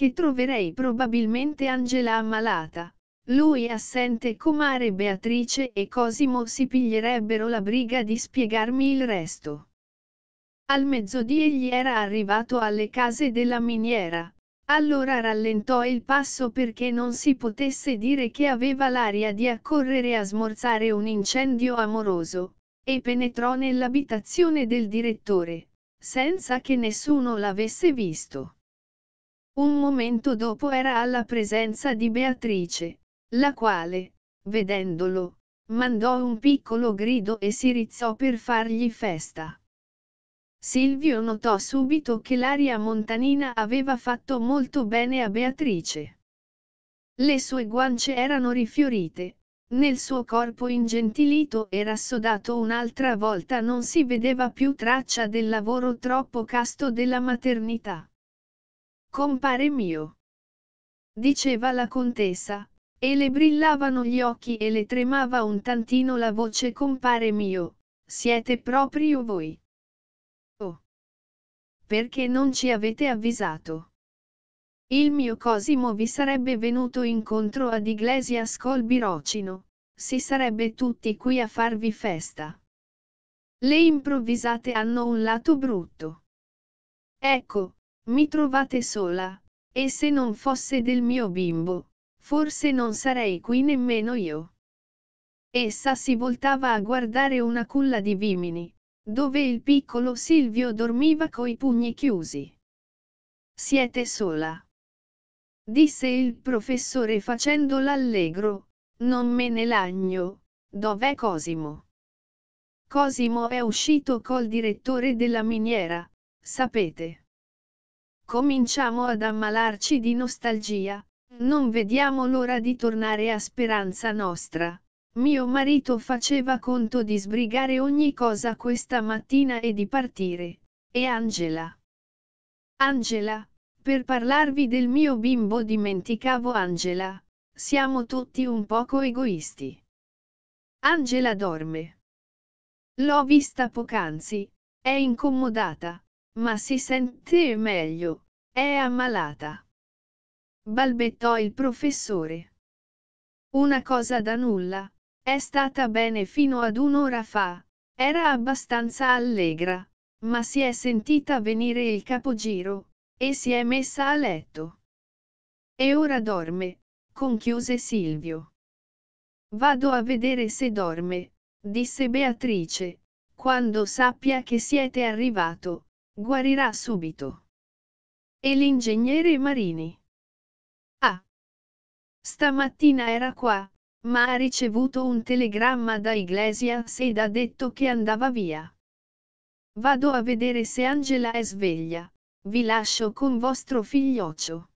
che troverei probabilmente Angela ammalata. Lui assente comare Beatrice e Cosimo si piglierebbero la briga di spiegarmi il resto. Al mezzodì egli era arrivato alle case della miniera. Allora rallentò il passo perché non si potesse dire che aveva l'aria di accorrere a smorzare un incendio amoroso, e penetrò nell'abitazione del direttore, senza che nessuno l'avesse visto. Un momento dopo era alla presenza di Beatrice, la quale, vedendolo, mandò un piccolo grido e si rizzò per fargli festa. Silvio notò subito che l'aria montanina aveva fatto molto bene a Beatrice. Le sue guance erano rifiorite, nel suo corpo ingentilito e rassodato un'altra volta non si vedeva più traccia del lavoro troppo casto della maternità. Compare mio. Diceva la contessa, e le brillavano gli occhi e le tremava un tantino la voce compare mio, siete proprio voi. Oh. Perché non ci avete avvisato? Il mio Cosimo vi sarebbe venuto incontro ad Iglesias col birocino, si sarebbe tutti qui a farvi festa. Le improvvisate hanno un lato brutto. Ecco, mi trovate sola, e se non fosse del mio bimbo, forse non sarei qui nemmeno io. Essa si voltava a guardare una culla di vimini, dove il piccolo Silvio dormiva coi pugni chiusi. Siete sola. Disse il professore facendo l'allegro, non me ne lagno, dov'è Cosimo? Cosimo è uscito col direttore della miniera, sapete cominciamo ad ammalarci di nostalgia, non vediamo l'ora di tornare a speranza nostra. Mio marito faceva conto di sbrigare ogni cosa questa mattina e di partire. E Angela. Angela, per parlarvi del mio bimbo dimenticavo Angela. Siamo tutti un poco egoisti. Angela dorme. L'ho vista poc'anzi, è incomodata, ma si sente meglio, è ammalata. Balbettò il professore. Una cosa da nulla, è stata bene fino ad un'ora fa, era abbastanza allegra, ma si è sentita venire il capogiro, e si è messa a letto. E ora dorme, conchiuse Silvio. Vado a vedere se dorme, disse Beatrice, quando sappia che siete arrivato, Guarirà subito. E l'ingegnere Marini? Ah. Stamattina era qua, ma ha ricevuto un telegramma da Iglesias ed ha detto che andava via. Vado a vedere se Angela è sveglia. Vi lascio con vostro figlioccio.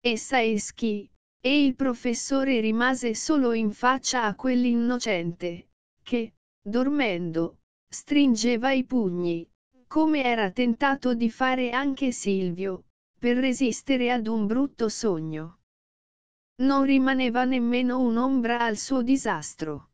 Essa eschi, e il professore rimase solo in faccia a quell'innocente, che, dormendo, stringeva i pugni, come era tentato di fare anche Silvio, per resistere ad un brutto sogno. Non rimaneva nemmeno un'ombra al suo disastro.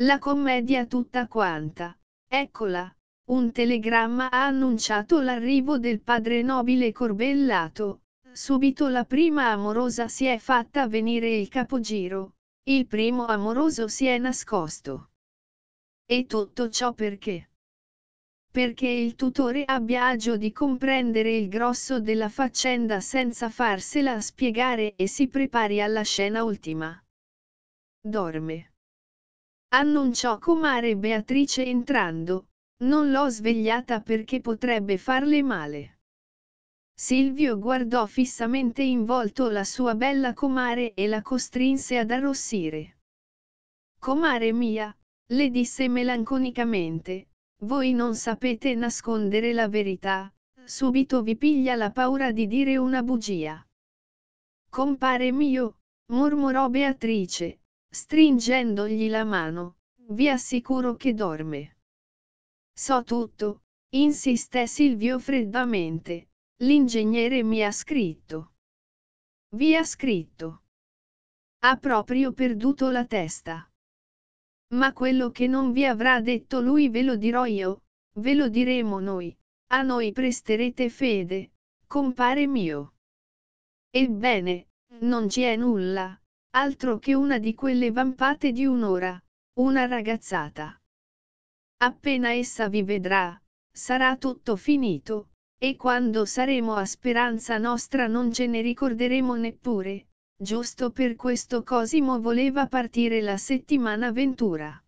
La commedia tutta quanta, eccola, un telegramma ha annunciato l'arrivo del padre nobile Corbellato, subito la prima amorosa si è fatta venire il capogiro, il primo amoroso si è nascosto. E tutto ciò perché? perché il tutore abbia agio di comprendere il grosso della faccenda senza farsela spiegare e si prepari alla scena ultima. Dorme. Annunciò comare Beatrice entrando, non l'ho svegliata perché potrebbe farle male. Silvio guardò fissamente in volto la sua bella comare e la costrinse ad arrossire. Comare mia, le disse melanconicamente, voi non sapete nascondere la verità, subito vi piglia la paura di dire una bugia. Compare mio, mormorò Beatrice, stringendogli la mano, vi assicuro che dorme. So tutto, insisté Silvio freddamente, l'ingegnere mi ha scritto. Vi ha scritto. Ha proprio perduto la testa. Ma quello che non vi avrà detto lui ve lo dirò io, ve lo diremo noi, a noi presterete fede, compare mio. Ebbene, non ci è nulla, altro che una di quelle vampate di un'ora, una ragazzata. Appena essa vi vedrà, sarà tutto finito, e quando saremo a speranza nostra non ce ne ricorderemo neppure, Giusto per questo Cosimo voleva partire la settimana ventura.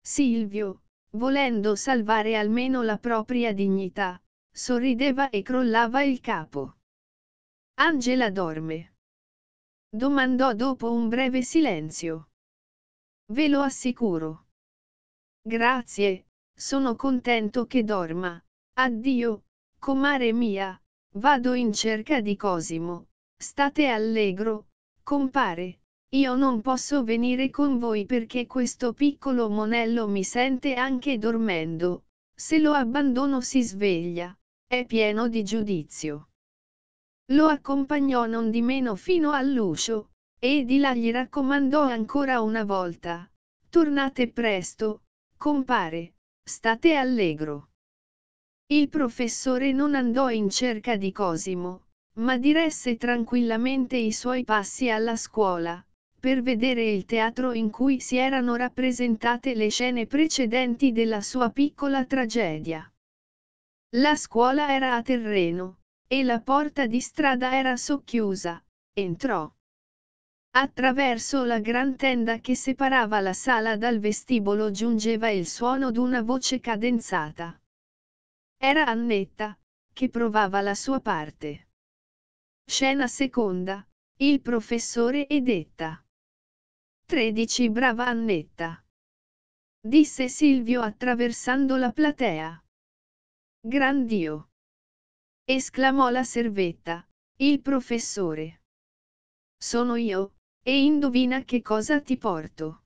Silvio, volendo salvare almeno la propria dignità, sorrideva e crollava il capo. Angela dorme. Domandò dopo un breve silenzio. Ve lo assicuro. Grazie, sono contento che dorma. Addio, comare mia, vado in cerca di Cosimo, State allegro, compare. Io non posso venire con voi perché questo piccolo monello mi sente anche dormendo. Se lo abbandono si sveglia. È pieno di giudizio. Lo accompagnò non di meno fino all'uscio, e di là gli raccomandò ancora una volta. Tornate presto, compare, state allegro. Il professore non andò in cerca di Cosimo, ma diresse tranquillamente i suoi passi alla scuola, per vedere il teatro in cui si erano rappresentate le scene precedenti della sua piccola tragedia. La scuola era a terreno, e la porta di strada era socchiusa, entrò. Attraverso la gran tenda che separava la sala dal vestibolo giungeva il suono d'una voce cadenzata. Era Annetta, che provava la sua parte. Scena seconda. Il professore ed Etta. 13 Brava Annetta. Disse Silvio attraversando la platea. Gran Dio. Esclamò la servetta, il professore. Sono io, e indovina che cosa ti porto.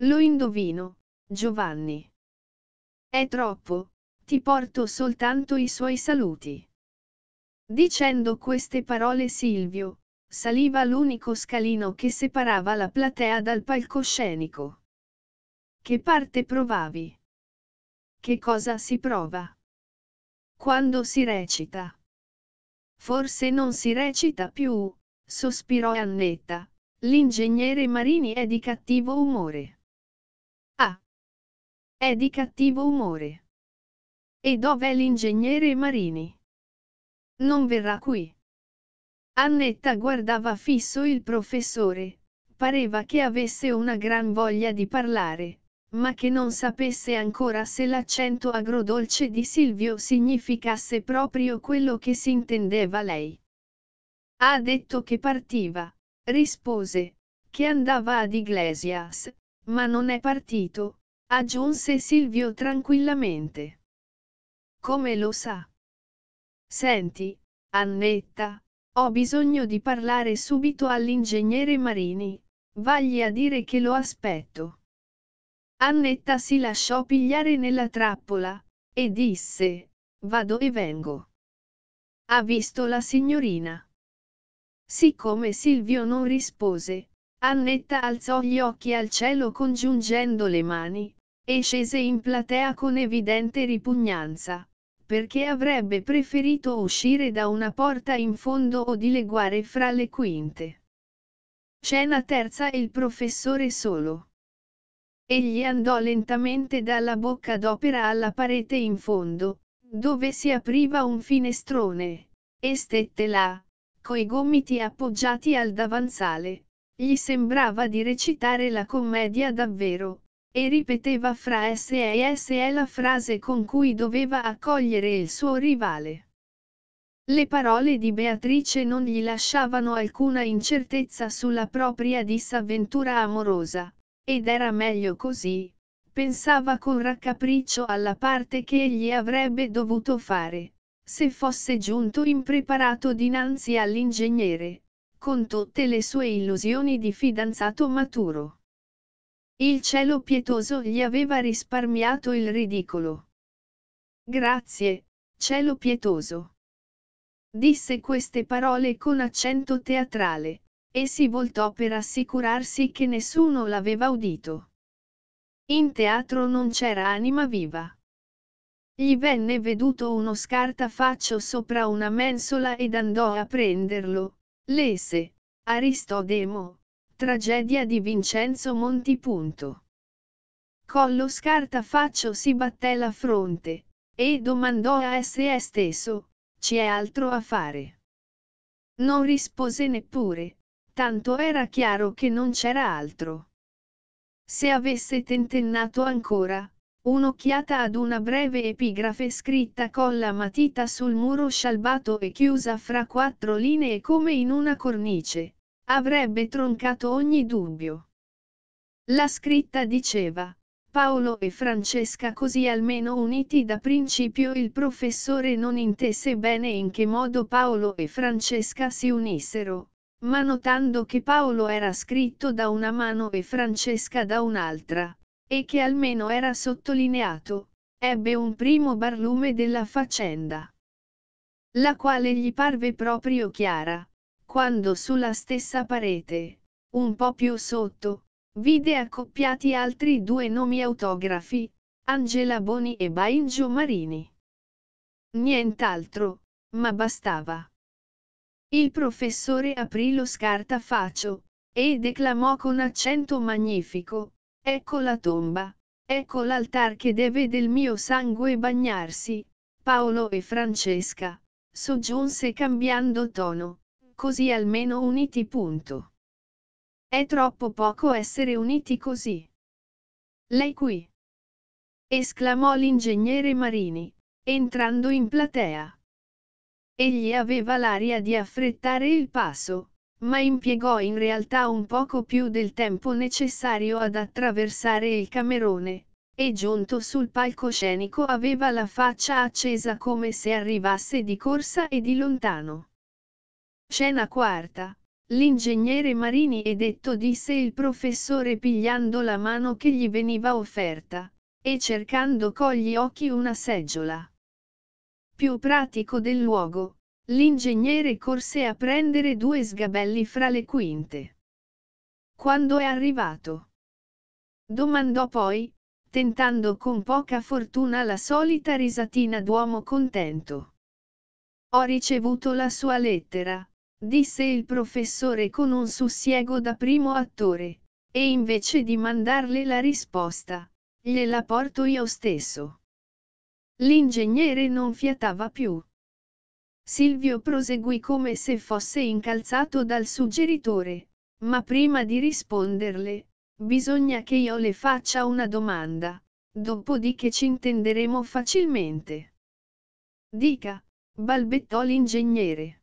Lo indovino, Giovanni. È troppo, ti porto soltanto i suoi saluti. Dicendo queste parole Silvio, saliva l'unico scalino che separava la platea dal palcoscenico. Che parte provavi? Che cosa si prova? Quando si recita? Forse non si recita più, sospirò Annetta, l'ingegnere Marini è di cattivo umore. Ah! È di cattivo umore. E dov'è l'ingegnere Marini? Non verrà qui. Annetta guardava fisso il professore, pareva che avesse una gran voglia di parlare, ma che non sapesse ancora se l'accento agrodolce di Silvio significasse proprio quello che si intendeva lei. Ha detto che partiva, rispose, che andava ad Iglesias, ma non è partito, aggiunse Silvio tranquillamente. Come lo sa? Senti, Annetta, ho bisogno di parlare subito all'ingegnere Marini, vagli a dire che lo aspetto. Annetta si lasciò pigliare nella trappola, e disse, vado e vengo. Ha visto la signorina. Siccome Silvio non rispose, Annetta alzò gli occhi al cielo congiungendo le mani, e scese in platea con evidente ripugnanza perché avrebbe preferito uscire da una porta in fondo o dileguare fra le quinte. Cena terza e il professore solo. Egli andò lentamente dalla bocca d'opera alla parete in fondo, dove si apriva un finestrone, e stette là, coi gomiti appoggiati al davanzale. Gli sembrava di recitare la commedia davvero, e ripeteva fra S e SE la frase con cui doveva accogliere il suo rivale. Le parole di Beatrice non gli lasciavano alcuna incertezza sulla propria disavventura amorosa, ed era meglio così, pensava con raccapriccio alla parte che egli avrebbe dovuto fare, se fosse giunto impreparato dinanzi all'ingegnere, con tutte le sue illusioni di fidanzato maturo. Il cielo pietoso gli aveva risparmiato il ridicolo. Grazie, cielo pietoso. Disse queste parole con accento teatrale, e si voltò per assicurarsi che nessuno l'aveva udito. In teatro non c'era anima viva. Gli venne veduto uno scartafaccio sopra una mensola ed andò a prenderlo, lesse, Aristodemo, Tragedia di Vincenzo Monti. Collo Scartafaccio si batté la fronte, e domandò a se stesso, ci è altro a fare. Non rispose neppure, tanto era chiaro che non c'era altro. Se avesse tentennato ancora, un'occhiata ad una breve epigrafe scritta con la matita sul muro scialbato e chiusa fra quattro linee come in una cornice, Avrebbe troncato ogni dubbio. La scritta diceva, Paolo e Francesca così almeno uniti da principio il professore non intese bene in che modo Paolo e Francesca si unissero, ma notando che Paolo era scritto da una mano e Francesca da un'altra, e che almeno era sottolineato, ebbe un primo barlume della faccenda, la quale gli parve proprio chiara, quando sulla stessa parete, un po' più sotto, vide accoppiati altri due nomi autografi, Angela Boni e Baingio Marini. Nient'altro, ma bastava. Il professore aprì lo scartafaccio, e declamò con accento magnifico, Ecco la tomba, ecco l'altar che deve del mio sangue bagnarsi, Paolo e Francesca, soggiunse cambiando tono, così almeno uniti punto. È troppo poco essere uniti così. Lei qui. esclamò l'ingegnere Marini, entrando in platea. Egli aveva l'aria di affrettare il passo, ma impiegò in realtà un poco più del tempo necessario ad attraversare il camerone, e giunto sul palcoscenico aveva la faccia accesa come se arrivasse di corsa e di lontano. Scena quarta. L'ingegnere Marini è detto disse il professore pigliando la mano che gli veniva offerta, e cercando con gli occhi una seggiola. Più pratico del luogo, l'ingegnere corse a prendere due sgabelli fra le quinte. Quando è arrivato? Domandò poi, tentando con poca fortuna la solita risatina d'uomo contento. Ho ricevuto la sua lettera disse il professore con un sussiego da primo attore, e invece di mandarle la risposta, gliela porto io stesso. L'ingegnere non fiatava più. Silvio proseguì come se fosse incalzato dal suggeritore, ma prima di risponderle, bisogna che io le faccia una domanda, dopodiché ci intenderemo facilmente. Dica, balbettò l'ingegnere.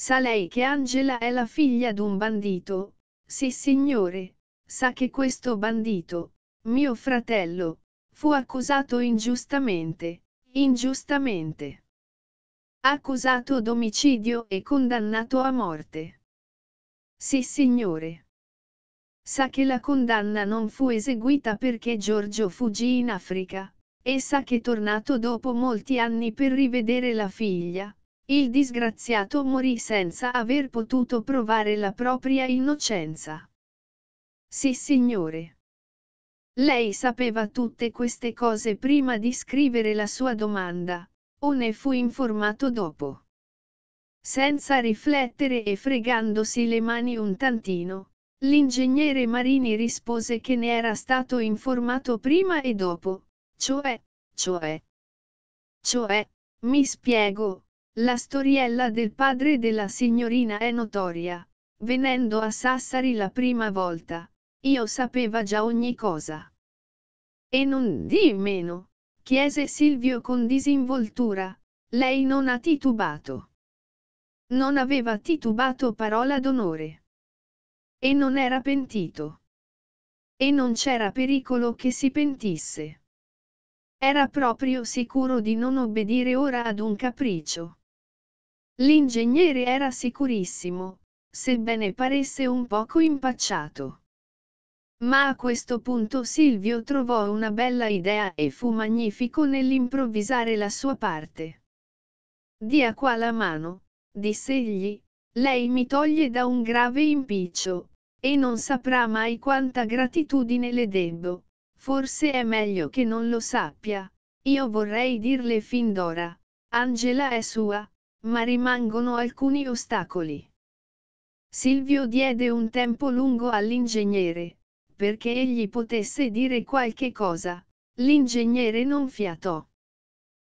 Sa lei che Angela è la figlia d'un bandito? Sì signore, sa che questo bandito, mio fratello, fu accusato ingiustamente, ingiustamente. Accusato d'omicidio e condannato a morte. Sì signore. Sa che la condanna non fu eseguita perché Giorgio fuggì in Africa, e sa che tornato dopo molti anni per rivedere la figlia, il disgraziato morì senza aver potuto provare la propria innocenza. Sì signore. Lei sapeva tutte queste cose prima di scrivere la sua domanda, o ne fu informato dopo. Senza riflettere e fregandosi le mani un tantino, l'ingegnere Marini rispose che ne era stato informato prima e dopo, cioè, cioè. Cioè, mi spiego, la storiella del padre della signorina è notoria. Venendo a Sassari la prima volta, io sapeva già ogni cosa. E non di meno, chiese Silvio con disinvoltura, lei non ha titubato. Non aveva titubato parola d'onore. E non era pentito. E non c'era pericolo che si pentisse. Era proprio sicuro di non obbedire ora ad un capriccio. L'ingegnere era sicurissimo, sebbene paresse un poco impacciato. Ma a questo punto Silvio trovò una bella idea e fu magnifico nell'improvvisare la sua parte. Dia qua la mano, diss'egli, lei mi toglie da un grave impiccio, e non saprà mai quanta gratitudine le debbo, forse è meglio che non lo sappia, io vorrei dirle fin d'ora, Angela è sua, ma rimangono alcuni ostacoli. Silvio diede un tempo lungo all'ingegnere, perché egli potesse dire qualche cosa, l'ingegnere non fiatò.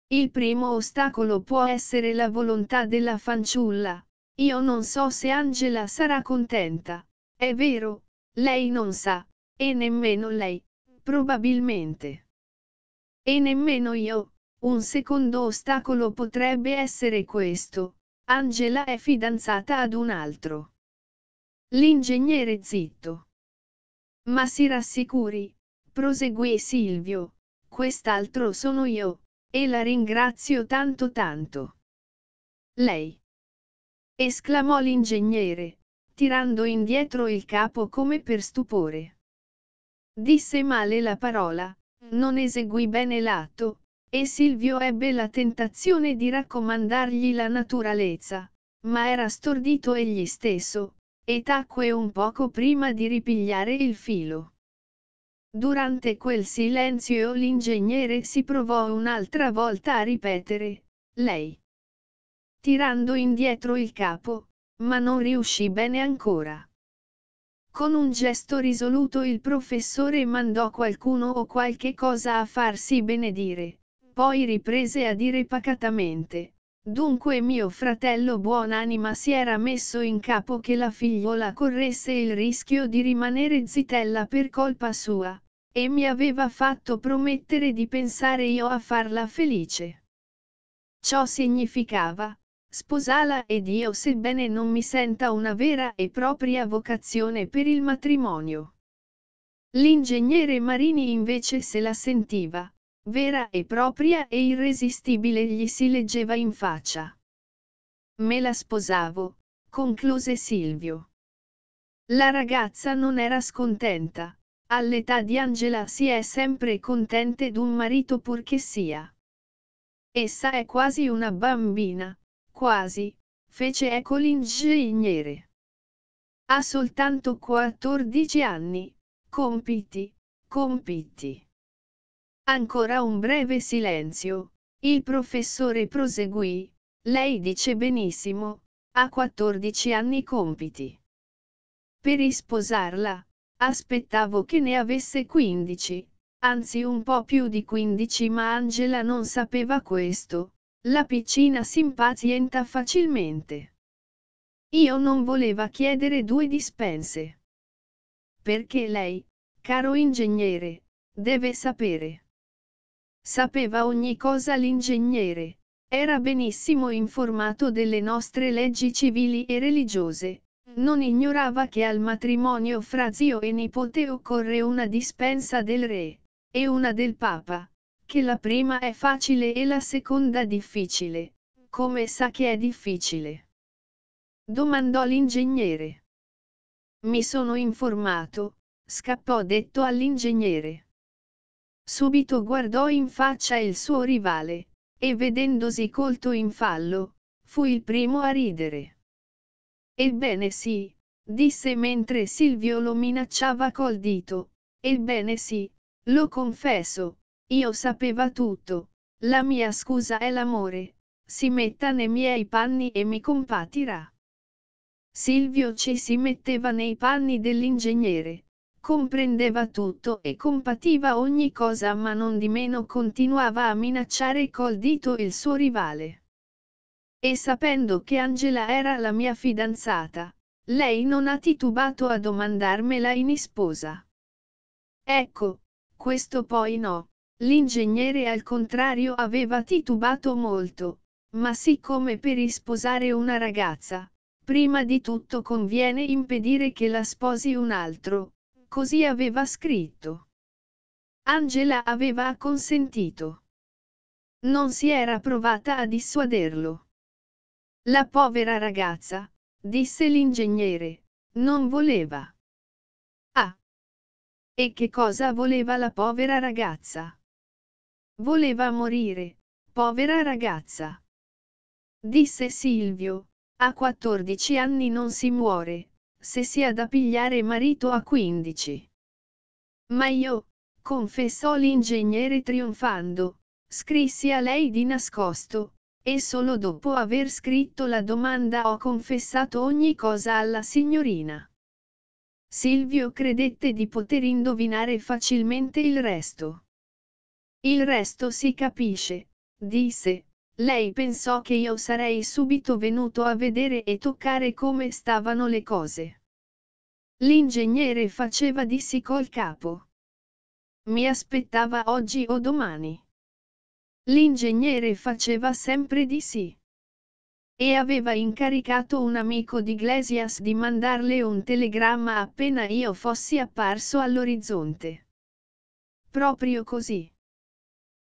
Il primo ostacolo può essere la volontà della fanciulla, io non so se Angela sarà contenta, è vero, lei non sa, e nemmeno lei, probabilmente. E nemmeno io, un secondo ostacolo potrebbe essere questo, Angela è fidanzata ad un altro. L'ingegnere zitto. Ma si rassicuri, proseguì Silvio, quest'altro sono io, e la ringrazio tanto tanto. Lei. esclamò l'ingegnere, tirando indietro il capo come per stupore. Disse male la parola, non eseguì bene l'atto, e Silvio ebbe la tentazione di raccomandargli la naturalezza, ma era stordito egli stesso, e tacque un poco prima di ripigliare il filo. Durante quel silenzio l'ingegnere si provò un'altra volta a ripetere, lei. Tirando indietro il capo, ma non riuscì bene ancora. Con un gesto risoluto il professore mandò qualcuno o qualche cosa a farsi benedire, poi riprese a dire pacatamente. Dunque mio fratello buonanima si era messo in capo che la figliola corresse il rischio di rimanere zitella per colpa sua, e mi aveva fatto promettere di pensare io a farla felice. Ciò significava, sposala ed io sebbene non mi senta una vera e propria vocazione per il matrimonio. L'ingegnere Marini invece se la sentiva, vera e propria e irresistibile gli si leggeva in faccia. Me la sposavo, concluse Silvio. La ragazza non era scontenta, all'età di Angela si è sempre contente d'un marito purché sia. Essa è quasi una bambina, quasi, fece eco l'ingegnere. Ha soltanto 14 anni, compiti, compiti. Ancora un breve silenzio. Il professore proseguì. Lei dice benissimo, ha 14 anni compiti. Per risposarla, aspettavo che ne avesse 15, anzi un po' più di 15 ma Angela non sapeva questo, la piccina si impazienta facilmente. Io non voleva chiedere due dispense. Perché lei, caro ingegnere, deve sapere. Sapeva ogni cosa l'ingegnere. Era benissimo informato delle nostre leggi civili e religiose. Non ignorava che al matrimonio fra zio e nipote occorre una dispensa del re e una del papa, che la prima è facile e la seconda difficile. Come sa che è difficile? domandò l'ingegnere. Mi sono informato, scappò detto all'ingegnere. Subito guardò in faccia il suo rivale, e vedendosi colto in fallo, fu il primo a ridere. Ebbene sì, disse mentre Silvio lo minacciava col dito, ebbene sì, lo confesso, io sapeva tutto, la mia scusa è l'amore, si metta nei miei panni e mi compatirà. Silvio ci si metteva nei panni dell'ingegnere, comprendeva tutto e compativa ogni cosa ma non di meno continuava a minacciare col dito il suo rivale. E sapendo che Angela era la mia fidanzata, lei non ha titubato a domandarmela in sposa. Ecco, questo poi no, l'ingegnere al contrario aveva titubato molto, ma siccome per isposare una ragazza, prima di tutto conviene impedire che la sposi un altro, Così aveva scritto. Angela aveva acconsentito. Non si era provata a dissuaderlo. La povera ragazza, disse l'ingegnere, non voleva. Ah. E che cosa voleva la povera ragazza? Voleva morire, povera ragazza. Disse Silvio, a 14 anni non si muore, se sia da pigliare marito a 15. Ma io, confessò l'ingegnere trionfando, scrissi a lei di nascosto, e solo dopo aver scritto la domanda ho confessato ogni cosa alla signorina. Silvio credette di poter indovinare facilmente il resto. Il resto si capisce, disse, lei pensò che io sarei subito venuto a vedere e toccare come stavano le cose. L'ingegnere faceva di sì col capo. Mi aspettava oggi o domani. L'ingegnere faceva sempre di sì. E aveva incaricato un amico di Iglesias di mandarle un telegramma appena io fossi apparso all'orizzonte. Proprio così.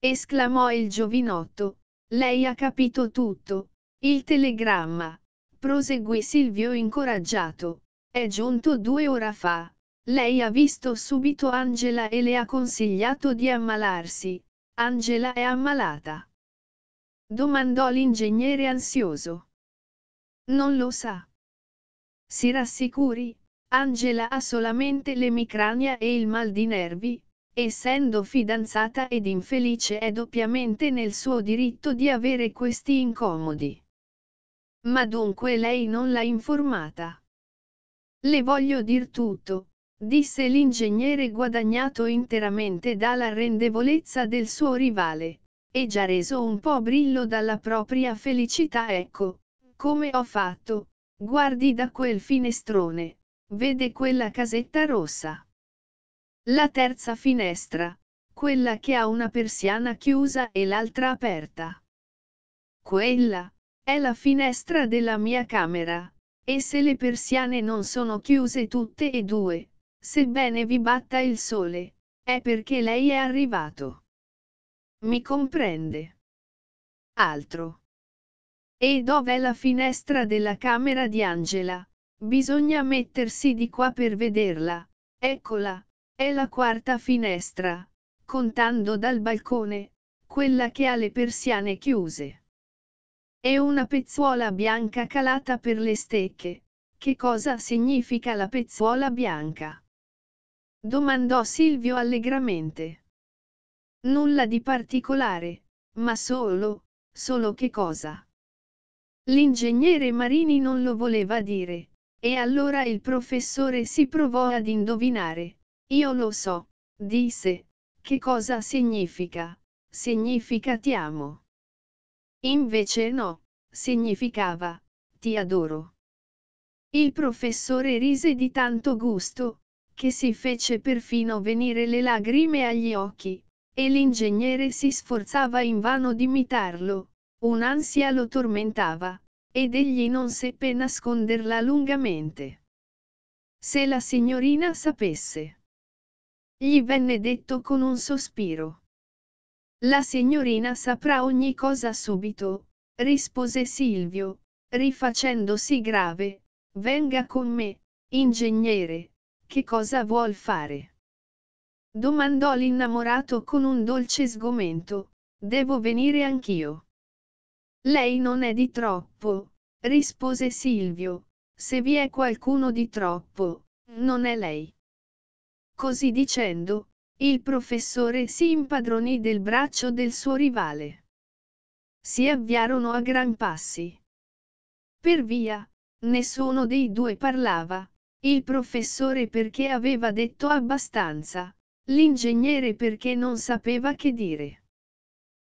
Esclamò il giovinotto, lei ha capito tutto. Il telegramma, proseguì Silvio incoraggiato, è giunto due ora fa. Lei ha visto subito Angela e le ha consigliato di ammalarsi. Angela è ammalata. Domandò l'ingegnere ansioso. Non lo sa. Si rassicuri, Angela ha solamente l'emicrania e il mal di nervi, essendo fidanzata ed infelice è doppiamente nel suo diritto di avere questi incomodi. Ma dunque lei non l'ha informata. Le voglio dir tutto, disse l'ingegnere guadagnato interamente dalla rendevolezza del suo rivale, e già reso un po' brillo dalla propria felicità ecco, come ho fatto, guardi da quel finestrone, vede quella casetta rossa. La terza finestra, quella che ha una persiana chiusa e l'altra aperta. Quella, è la finestra della mia camera, e se le persiane non sono chiuse tutte e due, sebbene vi batta il sole, è perché lei è arrivato. Mi comprende. Altro. E dov'è la finestra della camera di Angela? Bisogna mettersi di qua per vederla. Eccola, è la quarta finestra, contando dal balcone, quella che ha le persiane chiuse. È una pezzuola bianca calata per le stecche. Che cosa significa la pezzuola bianca? Domandò Silvio allegramente. Nulla di particolare, ma solo, solo che cosa? L'ingegnere Marini non lo voleva dire, e allora il professore si provò ad indovinare io lo so, disse, che cosa significa? Significa ti amo. Invece no, significava, ti adoro. Il professore rise di tanto gusto, che si fece perfino venire le lagrime agli occhi, e l'ingegnere si sforzava invano di imitarlo, un'ansia lo tormentava, ed egli non seppe nasconderla lungamente. Se la signorina sapesse. Gli venne detto con un sospiro. La signorina saprà ogni cosa subito, rispose Silvio, rifacendosi grave, venga con me, ingegnere, che cosa vuol fare? Domandò l'innamorato con un dolce sgomento, devo venire anch'io. Lei non è di troppo, rispose Silvio, se vi è qualcuno di troppo, non è lei. Così dicendo, il professore si impadronì del braccio del suo rivale. Si avviarono a gran passi. Per via, nessuno dei due parlava, il professore perché aveva detto abbastanza, l'ingegnere perché non sapeva che dire.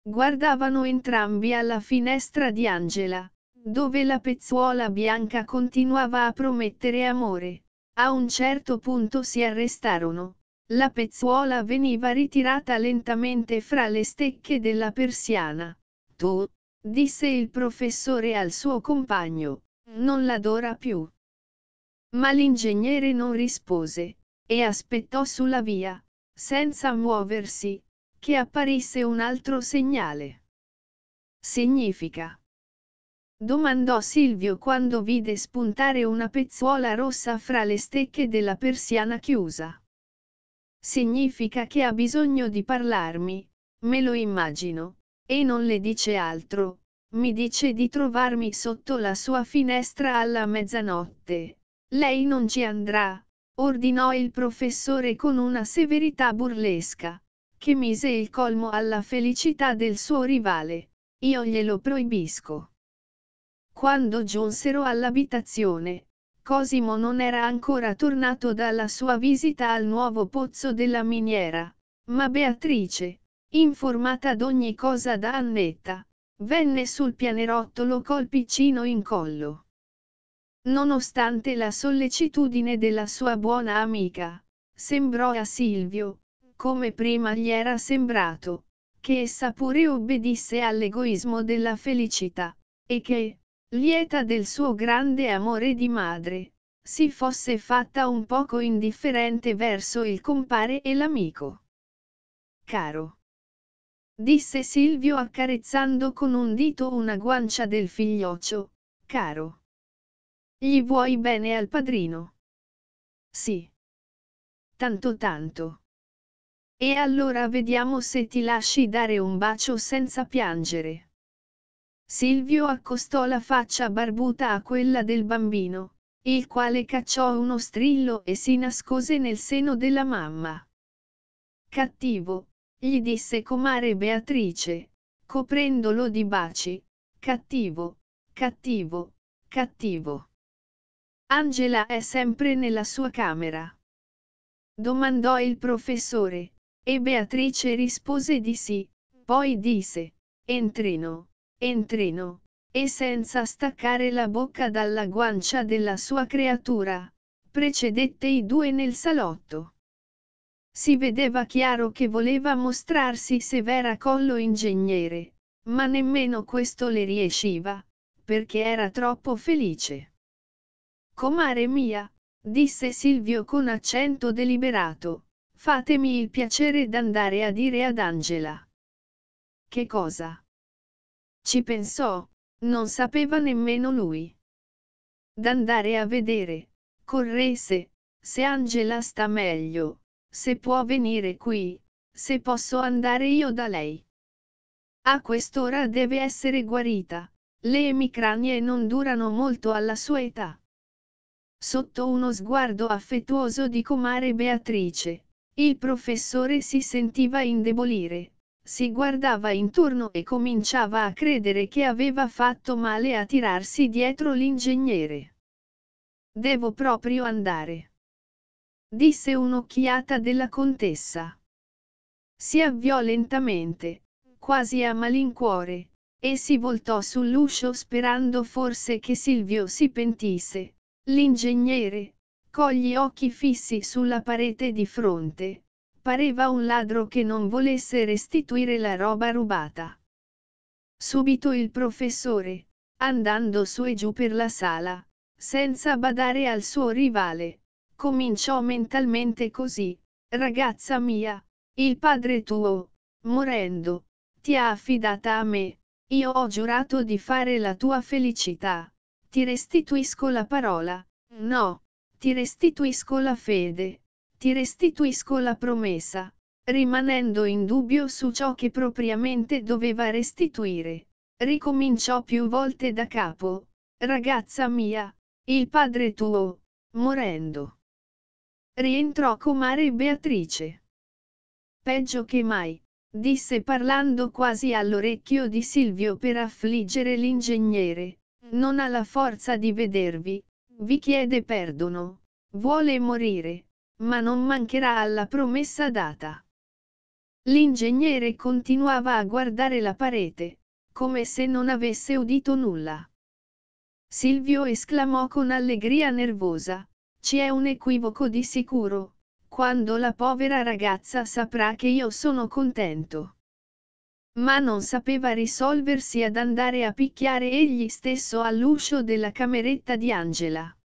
Guardavano entrambi alla finestra di Angela, dove la pezzuola bianca continuava a promettere amore, a un certo punto si arrestarono, la pezzuola veniva ritirata lentamente fra le stecche della persiana. Tu, disse il professore al suo compagno, non l'adora più. Ma l'ingegnere non rispose, e aspettò sulla via, senza muoversi, che apparisse un altro segnale. Significa domandò Silvio quando vide spuntare una pezzuola rossa fra le stecche della persiana chiusa. Significa che ha bisogno di parlarmi, me lo immagino, e non le dice altro, mi dice di trovarmi sotto la sua finestra alla mezzanotte. Lei non ci andrà, ordinò il professore con una severità burlesca, che mise il colmo alla felicità del suo rivale. Io glielo proibisco. Quando giunsero all'abitazione, Cosimo non era ancora tornato dalla sua visita al nuovo pozzo della miniera, ma Beatrice, informata d'ogni cosa da Annetta, venne sul pianerottolo col piccino in collo. Nonostante la sollecitudine della sua buona amica, sembrò a Silvio, come prima gli era sembrato, che essa pure obbedisse all'egoismo della felicità, e che, lieta del suo grande amore di madre, si fosse fatta un poco indifferente verso il compare e l'amico. Caro. Disse Silvio accarezzando con un dito una guancia del figlioccio, caro. Gli vuoi bene al padrino? Sì. Tanto tanto. E allora vediamo se ti lasci dare un bacio senza piangere. Silvio accostò la faccia barbuta a quella del bambino, il quale cacciò uno strillo e si nascose nel seno della mamma. Cattivo, gli disse comare Beatrice, coprendolo di baci, cattivo, cattivo, cattivo. Angela è sempre nella sua camera. Domandò il professore, e Beatrice rispose di sì, poi disse, entrino entrino, e senza staccare la bocca dalla guancia della sua creatura, precedette i due nel salotto. Si vedeva chiaro che voleva mostrarsi severa collo ingegnere, ma nemmeno questo le riesciva, perché era troppo felice. Comare mia, disse Silvio con accento deliberato, fatemi il piacere d'andare a dire ad Angela. Che cosa? Ci pensò, non sapeva nemmeno lui. D'andare a vedere, corresse, se Angela sta meglio, se può venire qui, se posso andare io da lei. A quest'ora deve essere guarita, le emicranie non durano molto alla sua età. Sotto uno sguardo affettuoso di comare Beatrice, il professore si sentiva indebolire, si guardava intorno e cominciava a credere che aveva fatto male a tirarsi dietro l'ingegnere. Devo proprio andare. Disse un'occhiata della contessa. Si avviò lentamente, quasi a malincuore, e si voltò sull'uscio sperando forse che Silvio si pentisse. L'ingegnere, con gli occhi fissi sulla parete di fronte, pareva un ladro che non volesse restituire la roba rubata. Subito il professore, andando su e giù per la sala, senza badare al suo rivale, cominciò mentalmente così, ragazza mia, il padre tuo, morendo, ti ha affidata a me, io ho giurato di fare la tua felicità, ti restituisco la parola, no, ti restituisco la fede ti restituisco la promessa, rimanendo in dubbio su ciò che propriamente doveva restituire. Ricominciò più volte da capo, ragazza mia, il padre tuo, morendo. Rientrò comare Beatrice. Peggio che mai, disse parlando quasi all'orecchio di Silvio per affliggere l'ingegnere, non ha la forza di vedervi, vi chiede perdono, vuole morire, ma non mancherà alla promessa data. L'ingegnere continuava a guardare la parete, come se non avesse udito nulla. Silvio esclamò con allegria nervosa, ci è un equivoco di sicuro, quando la povera ragazza saprà che io sono contento. Ma non sapeva risolversi ad andare a picchiare egli stesso all'uscio della cameretta di Angela.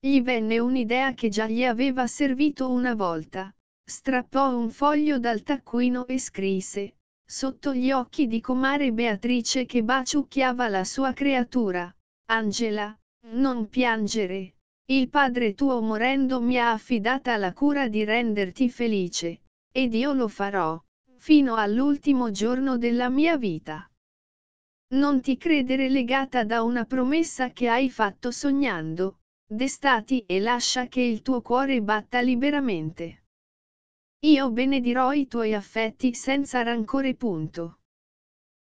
Gli venne un'idea che già gli aveva servito una volta. Strappò un foglio dal taccuino e scrisse, sotto gli occhi di comare Beatrice che baciucchiava la sua creatura. Angela, non piangere. Il padre tuo morendo mi ha affidata la cura di renderti felice, ed io lo farò, fino all'ultimo giorno della mia vita. Non ti credere legata da una promessa che hai fatto sognando, destati e lascia che il tuo cuore batta liberamente. Io benedirò i tuoi affetti senza rancore. Punto.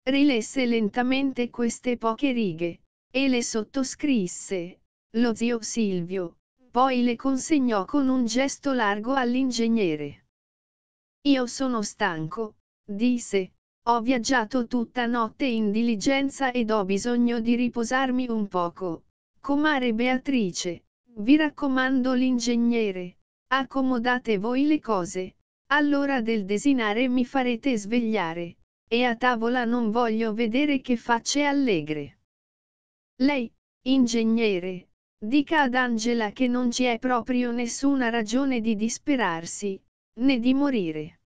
Rilesse lentamente queste poche righe, e le sottoscrisse, lo zio Silvio, poi le consegnò con un gesto largo all'ingegnere. Io sono stanco, disse, ho viaggiato tutta notte in diligenza ed ho bisogno di riposarmi un poco, Comare Beatrice, vi raccomando l'ingegnere, accomodate voi le cose, all'ora del desinare mi farete svegliare, e a tavola non voglio vedere che facce allegre. Lei, ingegnere, dica ad Angela che non ci è proprio nessuna ragione di disperarsi, né di morire.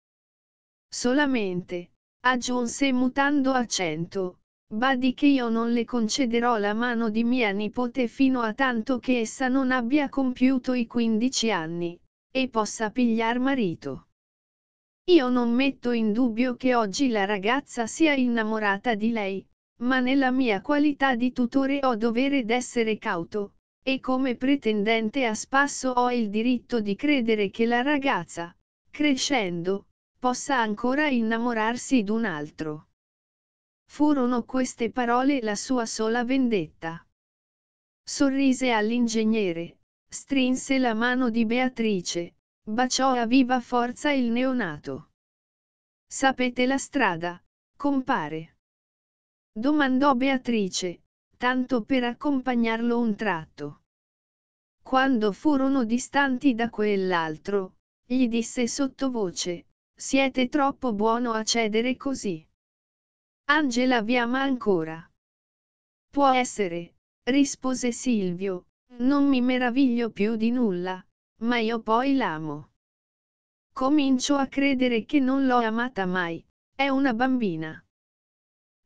Solamente, aggiunse mutando accento, Badi che io non le concederò la mano di mia nipote fino a tanto che essa non abbia compiuto i 15 anni, e possa pigliar marito. Io non metto in dubbio che oggi la ragazza sia innamorata di lei, ma nella mia qualità di tutore ho dovere d'essere cauto, e come pretendente a spasso ho il diritto di credere che la ragazza, crescendo, possa ancora innamorarsi d'un altro. Furono queste parole la sua sola vendetta. Sorrise all'ingegnere, strinse la mano di Beatrice, baciò a viva forza il neonato. Sapete la strada, compare? Domandò Beatrice, tanto per accompagnarlo un tratto. Quando furono distanti da quell'altro, gli disse sottovoce, siete troppo buono a cedere così. Angela vi ama ancora. Può essere, rispose Silvio, non mi meraviglio più di nulla, ma io poi l'amo. Comincio a credere che non l'ho amata mai, è una bambina.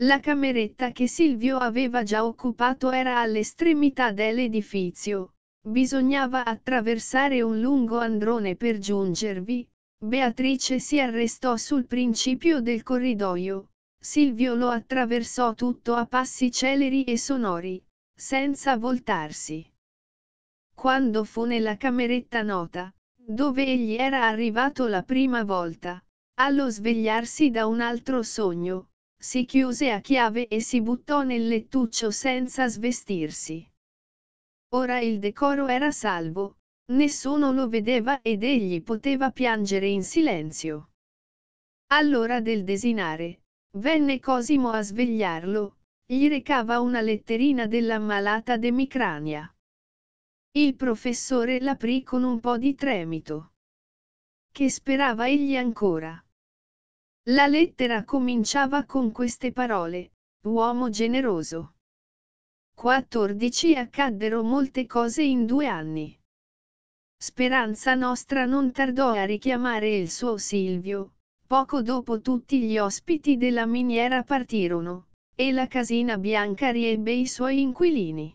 La cameretta che Silvio aveva già occupato era all'estremità dell'edifizio, bisognava attraversare un lungo androne per giungervi, Beatrice si arrestò sul principio del corridoio, Silvio lo attraversò tutto a passi celeri e sonori, senza voltarsi. Quando fu nella cameretta nota, dove egli era arrivato la prima volta, allo svegliarsi da un altro sogno, si chiuse a chiave e si buttò nel lettuccio senza svestirsi. Ora il decoro era salvo, nessuno lo vedeva ed egli poteva piangere in silenzio. All'ora del desinare, Venne Cosimo a svegliarlo, gli recava una letterina dell'ammalata demicrania. Il professore l'aprì con un po' di tremito. Che sperava egli ancora. La lettera cominciava con queste parole, uomo generoso. 14 Accaddero molte cose in due anni. Speranza nostra non tardò a richiamare il suo Silvio, Poco dopo tutti gli ospiti della miniera partirono, e la casina bianca riebbe i suoi inquilini.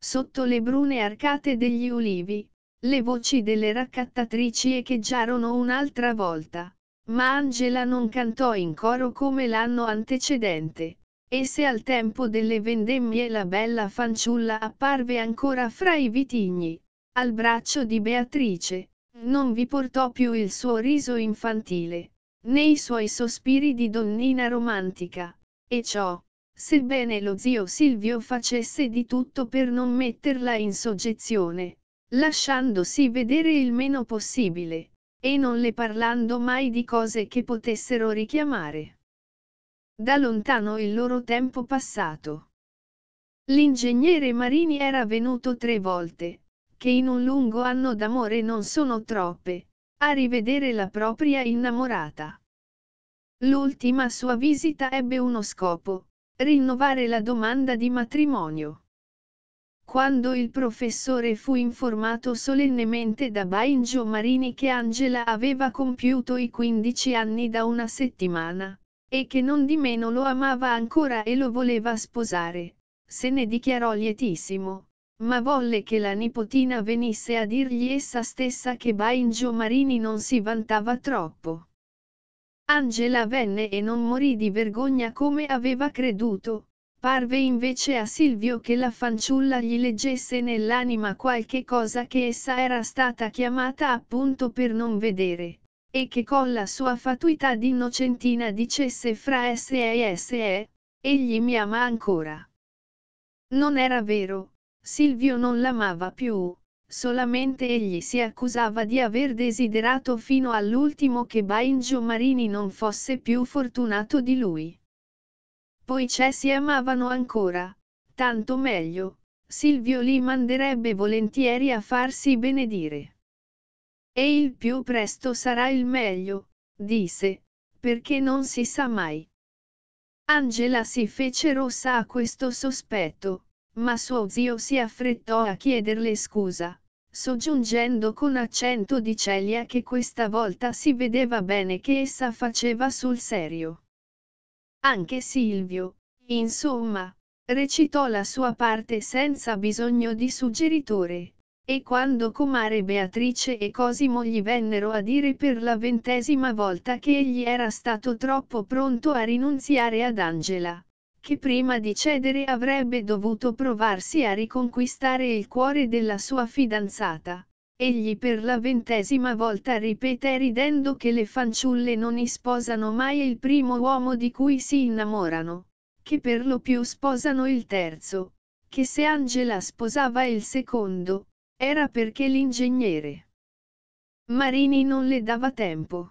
Sotto le brune arcate degli ulivi, le voci delle raccattatrici echeggiarono un'altra volta, ma Angela non cantò in coro come l'anno antecedente, e se al tempo delle vendemmie la bella fanciulla apparve ancora fra i vitigni, al braccio di Beatrice, non vi portò più il suo riso infantile, né i suoi sospiri di donnina romantica, e ciò, sebbene lo zio Silvio facesse di tutto per non metterla in soggezione, lasciandosi vedere il meno possibile, e non le parlando mai di cose che potessero richiamare da lontano il loro tempo passato. L'ingegnere Marini era venuto tre volte, che in un lungo anno d'amore non sono troppe, a rivedere la propria innamorata. L'ultima sua visita ebbe uno scopo, rinnovare la domanda di matrimonio. Quando il professore fu informato solennemente da Baingio Marini che Angela aveva compiuto i 15 anni da una settimana, e che non di meno lo amava ancora e lo voleva sposare, se ne dichiarò lietissimo, ma volle che la nipotina venisse a dirgli essa stessa che Bainjo Marini non si vantava troppo. Angela venne e non morì di vergogna come aveva creduto, parve invece a Silvio che la fanciulla gli leggesse nell'anima qualche cosa che essa era stata chiamata appunto per non vedere, e che con la sua fatuità d'innocentina dicesse fra S e S e, egli mi ama ancora. Non era vero, Silvio non l'amava più, solamente egli si accusava di aver desiderato fino all'ultimo che Baingio Marini non fosse più fortunato di lui. Poi c'è si amavano ancora, tanto meglio, Silvio li manderebbe volentieri a farsi benedire. E il più presto sarà il meglio, disse, perché non si sa mai. Angela si fece rossa a questo sospetto, ma suo zio si affrettò a chiederle scusa, soggiungendo con accento di celia che questa volta si vedeva bene che essa faceva sul serio. Anche Silvio, insomma, recitò la sua parte senza bisogno di suggeritore, e quando comare Beatrice e Cosimo gli vennero a dire per la ventesima volta che egli era stato troppo pronto a rinunziare ad Angela, che prima di cedere avrebbe dovuto provarsi a riconquistare il cuore della sua fidanzata. Egli per la ventesima volta ripete ridendo che le fanciulle non isposano mai il primo uomo di cui si innamorano, che per lo più sposano il terzo, che se Angela sposava il secondo, era perché l'ingegnere Marini non le dava tempo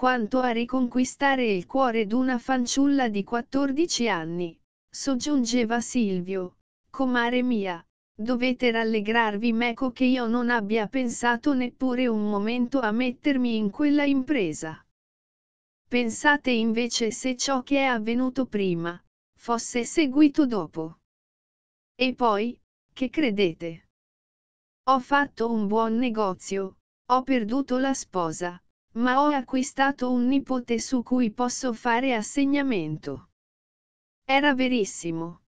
quanto a riconquistare il cuore d'una fanciulla di 14 anni, soggiungeva Silvio, comare mia, dovete rallegrarvi meco che io non abbia pensato neppure un momento a mettermi in quella impresa. Pensate invece se ciò che è avvenuto prima, fosse seguito dopo. E poi, che credete? Ho fatto un buon negozio, ho perduto la sposa, ma ho acquistato un nipote su cui posso fare assegnamento. Era verissimo.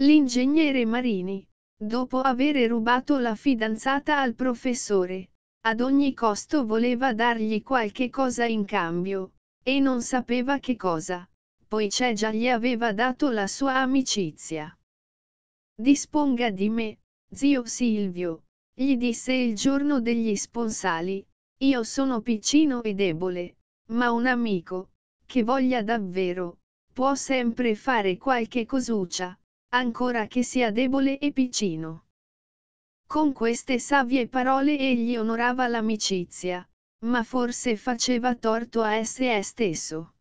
L'ingegnere Marini, dopo avere rubato la fidanzata al professore, ad ogni costo voleva dargli qualche cosa in cambio, e non sapeva che cosa, poiché già gli aveva dato la sua amicizia. Disponga di me, zio Silvio, gli disse il giorno degli sponsali, io sono piccino e debole, ma un amico, che voglia davvero, può sempre fare qualche cosuccia, ancora che sia debole e piccino. Con queste savie parole egli onorava l'amicizia, ma forse faceva torto a se stesso.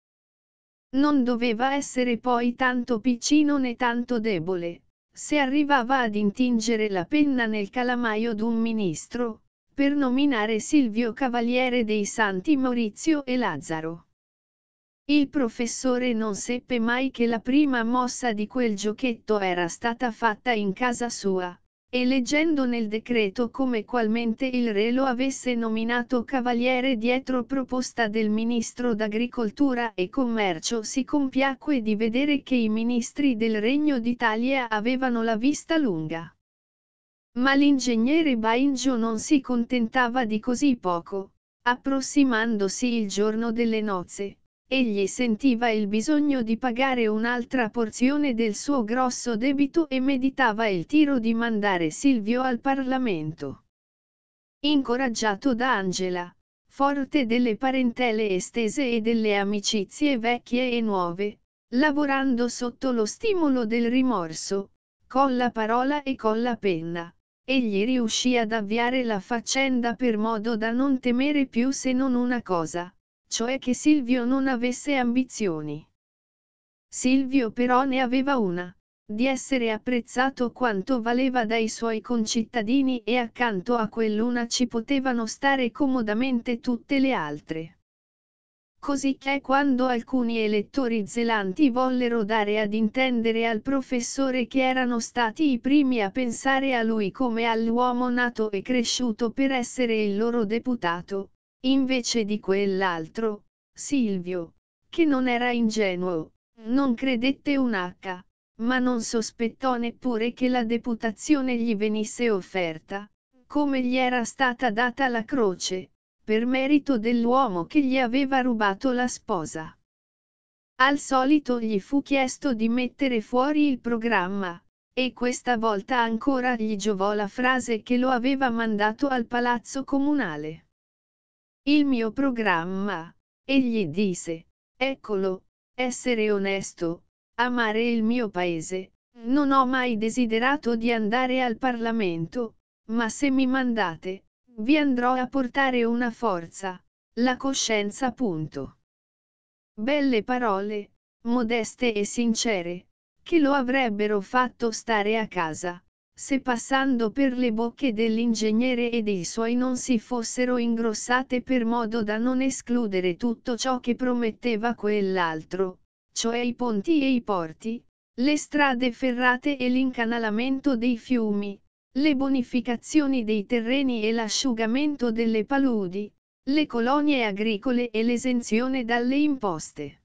Non doveva essere poi tanto piccino né tanto debole, se arrivava ad intingere la penna nel calamaio d'un ministro, per nominare Silvio Cavaliere dei Santi Maurizio e Lazzaro. Il professore non seppe mai che la prima mossa di quel giochetto era stata fatta in casa sua, e leggendo nel decreto come qualmente il re lo avesse nominato cavaliere dietro proposta del ministro d'agricoltura e commercio si compiacque di vedere che i ministri del regno d'Italia avevano la vista lunga. Ma l'ingegnere Baingio non si contentava di così poco. Approssimandosi il giorno delle nozze, egli sentiva il bisogno di pagare un'altra porzione del suo grosso debito e meditava il tiro di mandare Silvio al Parlamento. Incoraggiato da Angela, forte delle parentele estese e delle amicizie vecchie e nuove, lavorando sotto lo stimolo del rimorso, con la parola e con la penna Egli riuscì ad avviare la faccenda per modo da non temere più se non una cosa, cioè che Silvio non avesse ambizioni. Silvio però ne aveva una, di essere apprezzato quanto valeva dai suoi concittadini e accanto a quell'una ci potevano stare comodamente tutte le altre. Cosicché quando alcuni elettori zelanti vollero dare ad intendere al professore che erano stati i primi a pensare a lui come all'uomo nato e cresciuto per essere il loro deputato, invece di quell'altro, Silvio, che non era ingenuo, non credette un H, ma non sospettò neppure che la deputazione gli venisse offerta, come gli era stata data la croce per merito dell'uomo che gli aveva rubato la sposa. Al solito gli fu chiesto di mettere fuori il programma, e questa volta ancora gli giovò la frase che lo aveva mandato al palazzo comunale. Il mio programma, egli disse, eccolo, essere onesto, amare il mio paese, non ho mai desiderato di andare al Parlamento, ma se mi mandate, vi andrò a portare una forza, la coscienza. Punto. Belle parole, modeste e sincere, che lo avrebbero fatto stare a casa, se passando per le bocche dell'ingegnere e dei suoi non si fossero ingrossate per modo da non escludere tutto ciò che prometteva quell'altro, cioè i ponti e i porti, le strade ferrate e l'incanalamento dei fiumi, le bonificazioni dei terreni e l'asciugamento delle paludi, le colonie agricole e l'esenzione dalle imposte.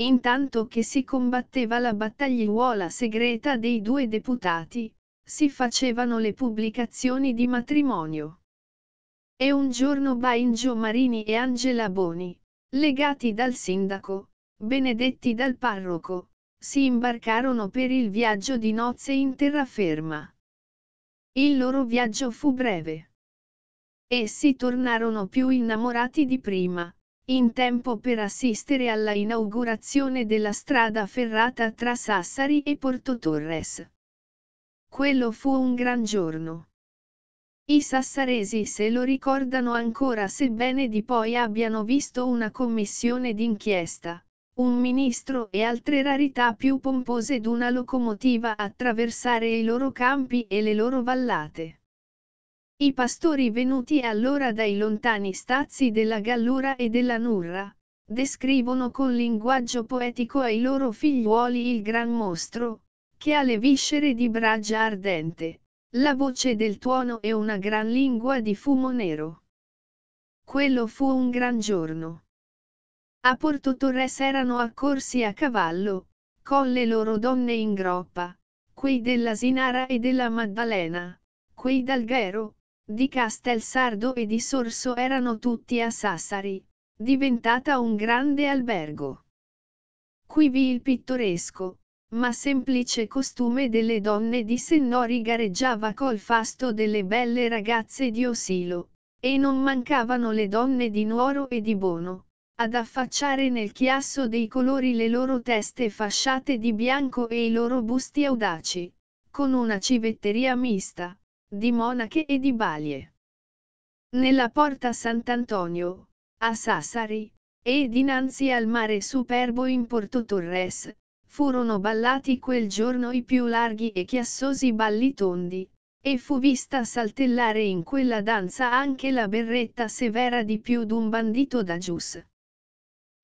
Intanto che si combatteva la battagliuola segreta dei due deputati, si facevano le pubblicazioni di matrimonio. E un giorno Baingio Marini e Angela Boni, legati dal sindaco, benedetti dal parroco, si imbarcarono per il viaggio di nozze in terraferma. Il loro viaggio fu breve. Essi tornarono più innamorati di prima, in tempo per assistere alla inaugurazione della strada ferrata tra Sassari e Porto Torres. Quello fu un gran giorno. I sassaresi se lo ricordano ancora sebbene di poi abbiano visto una commissione d'inchiesta, un ministro e altre rarità più pompose d'una locomotiva attraversare i loro campi e le loro vallate. I pastori venuti allora dai lontani stazi della Gallura e della Nurra, descrivono con linguaggio poetico ai loro figliuoli il gran mostro, che ha le viscere di bragia ardente, la voce del tuono e una gran lingua di fumo nero. Quello fu un gran giorno. A Porto Torres erano accorsi a cavallo, con le loro donne in groppa, quei della Sinara e della Maddalena, quei d'Alghero, di Castelsardo e di Sorso erano tutti a Sassari, diventata un grande albergo. Quivi il pittoresco, ma semplice costume delle donne di Sennori gareggiava col fasto delle belle ragazze di Osilo, e non mancavano le donne di Nuoro e di Bono, ad affacciare nel chiasso dei colori le loro teste fasciate di bianco e i loro busti audaci, con una civetteria mista, di monache e di balie. Nella porta Sant'Antonio, a Sassari, e dinanzi al mare superbo in Porto Torres, furono ballati quel giorno i più larghi e chiassosi balli tondi, e fu vista saltellare in quella danza anche la berretta severa di più d'un bandito da gius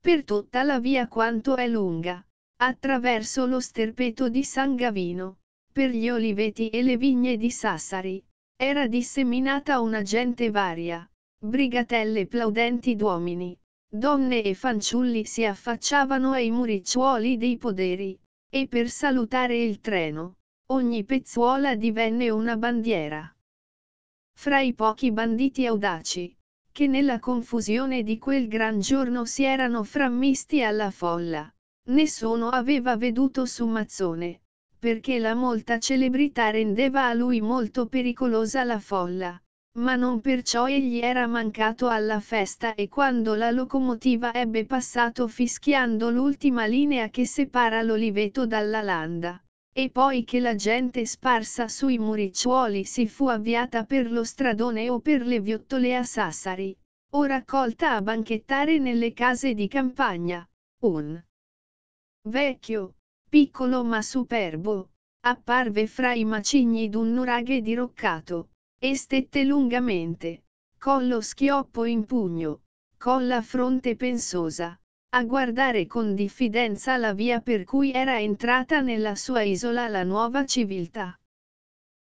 per tutta la via quanto è lunga, attraverso lo sterpeto di San Gavino, per gli oliveti e le vigne di Sassari, era disseminata una gente varia, brigatelle plaudenti d'uomini, donne e fanciulli si affacciavano ai muricciuoli dei poderi, e per salutare il treno, ogni pezzuola divenne una bandiera. Fra i pochi banditi audaci, che nella confusione di quel gran giorno si erano frammisti alla folla. Nessuno aveva veduto su Mazzone, perché la molta celebrità rendeva a lui molto pericolosa la folla. Ma non perciò egli era mancato alla festa e quando la locomotiva ebbe passato fischiando l'ultima linea che separa l'Oliveto dalla Landa, e poi che la gente sparsa sui muricciuoli si fu avviata per lo stradone o per le viottole a Sassari, o raccolta a banchettare nelle case di campagna, un vecchio, piccolo ma superbo, apparve fra i macigni d'un nuraghe diroccato, e stette lungamente, con lo schioppo in pugno, con la fronte pensosa, a guardare con diffidenza la via per cui era entrata nella sua isola la nuova civiltà.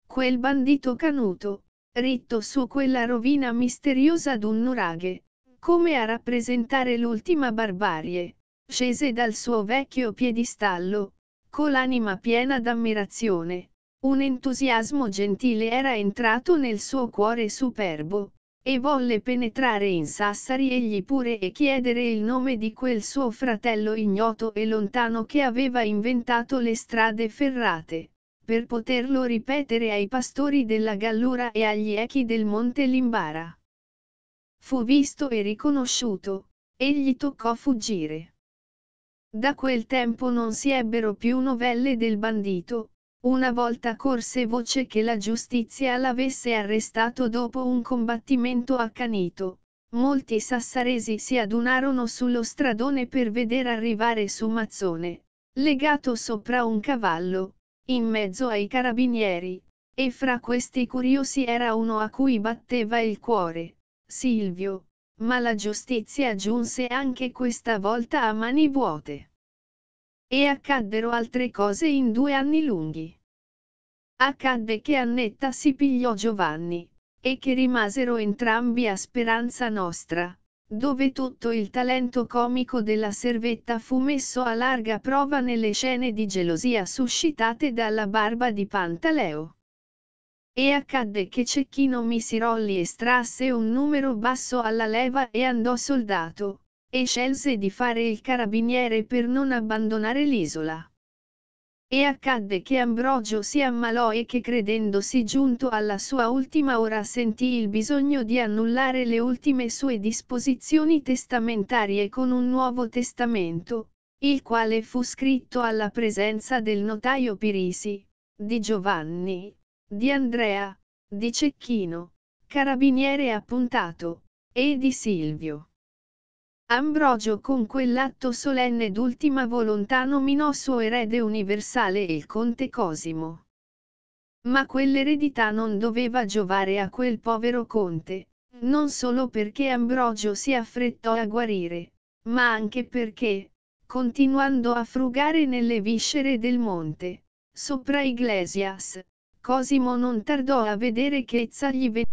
Quel bandito canuto, ritto su quella rovina misteriosa d'un nuraghe, come a rappresentare l'ultima barbarie, scese dal suo vecchio piedistallo, con l'anima piena d'ammirazione. Un entusiasmo gentile era entrato nel suo cuore superbo, e volle penetrare in Sassari egli pure e chiedere il nome di quel suo fratello ignoto e lontano che aveva inventato le strade ferrate, per poterlo ripetere ai pastori della Gallura e agli echi del Monte Limbara. Fu visto e riconosciuto, egli toccò fuggire. Da quel tempo non si ebbero più novelle del bandito, una volta corse voce che la giustizia l'avesse arrestato dopo un combattimento accanito. Molti sassaresi si adunarono sullo stradone per vedere arrivare su Mazzone, legato sopra un cavallo, in mezzo ai carabinieri, e fra questi curiosi era uno a cui batteva il cuore, Silvio, ma la giustizia giunse anche questa volta a mani vuote. E accaddero altre cose in due anni lunghi. Accadde che Annetta si pigliò Giovanni, e che rimasero entrambi a Speranza Nostra, dove tutto il talento comico della servetta fu messo a larga prova nelle scene di gelosia suscitate dalla barba di Pantaleo. E accadde che Cecchino Misirolli estrasse un numero basso alla leva e andò soldato, e scelse di fare il carabiniere per non abbandonare l'isola. E accadde che Ambrogio si ammalò e che credendosi giunto alla sua ultima ora sentì il bisogno di annullare le ultime sue disposizioni testamentarie con un nuovo testamento, il quale fu scritto alla presenza del notaio Pirisi, di Giovanni, di Andrea, di Cecchino, carabiniere appuntato, e di Silvio. Ambrogio con quell'atto solenne d'ultima volontà nominò suo erede universale il conte Cosimo. Ma quell'eredità non doveva giovare a quel povero conte, non solo perché Ambrogio si affrettò a guarire, ma anche perché, continuando a frugare nelle viscere del monte, sopra Iglesias, Cosimo non tardò a vedere che Ezza gli veniva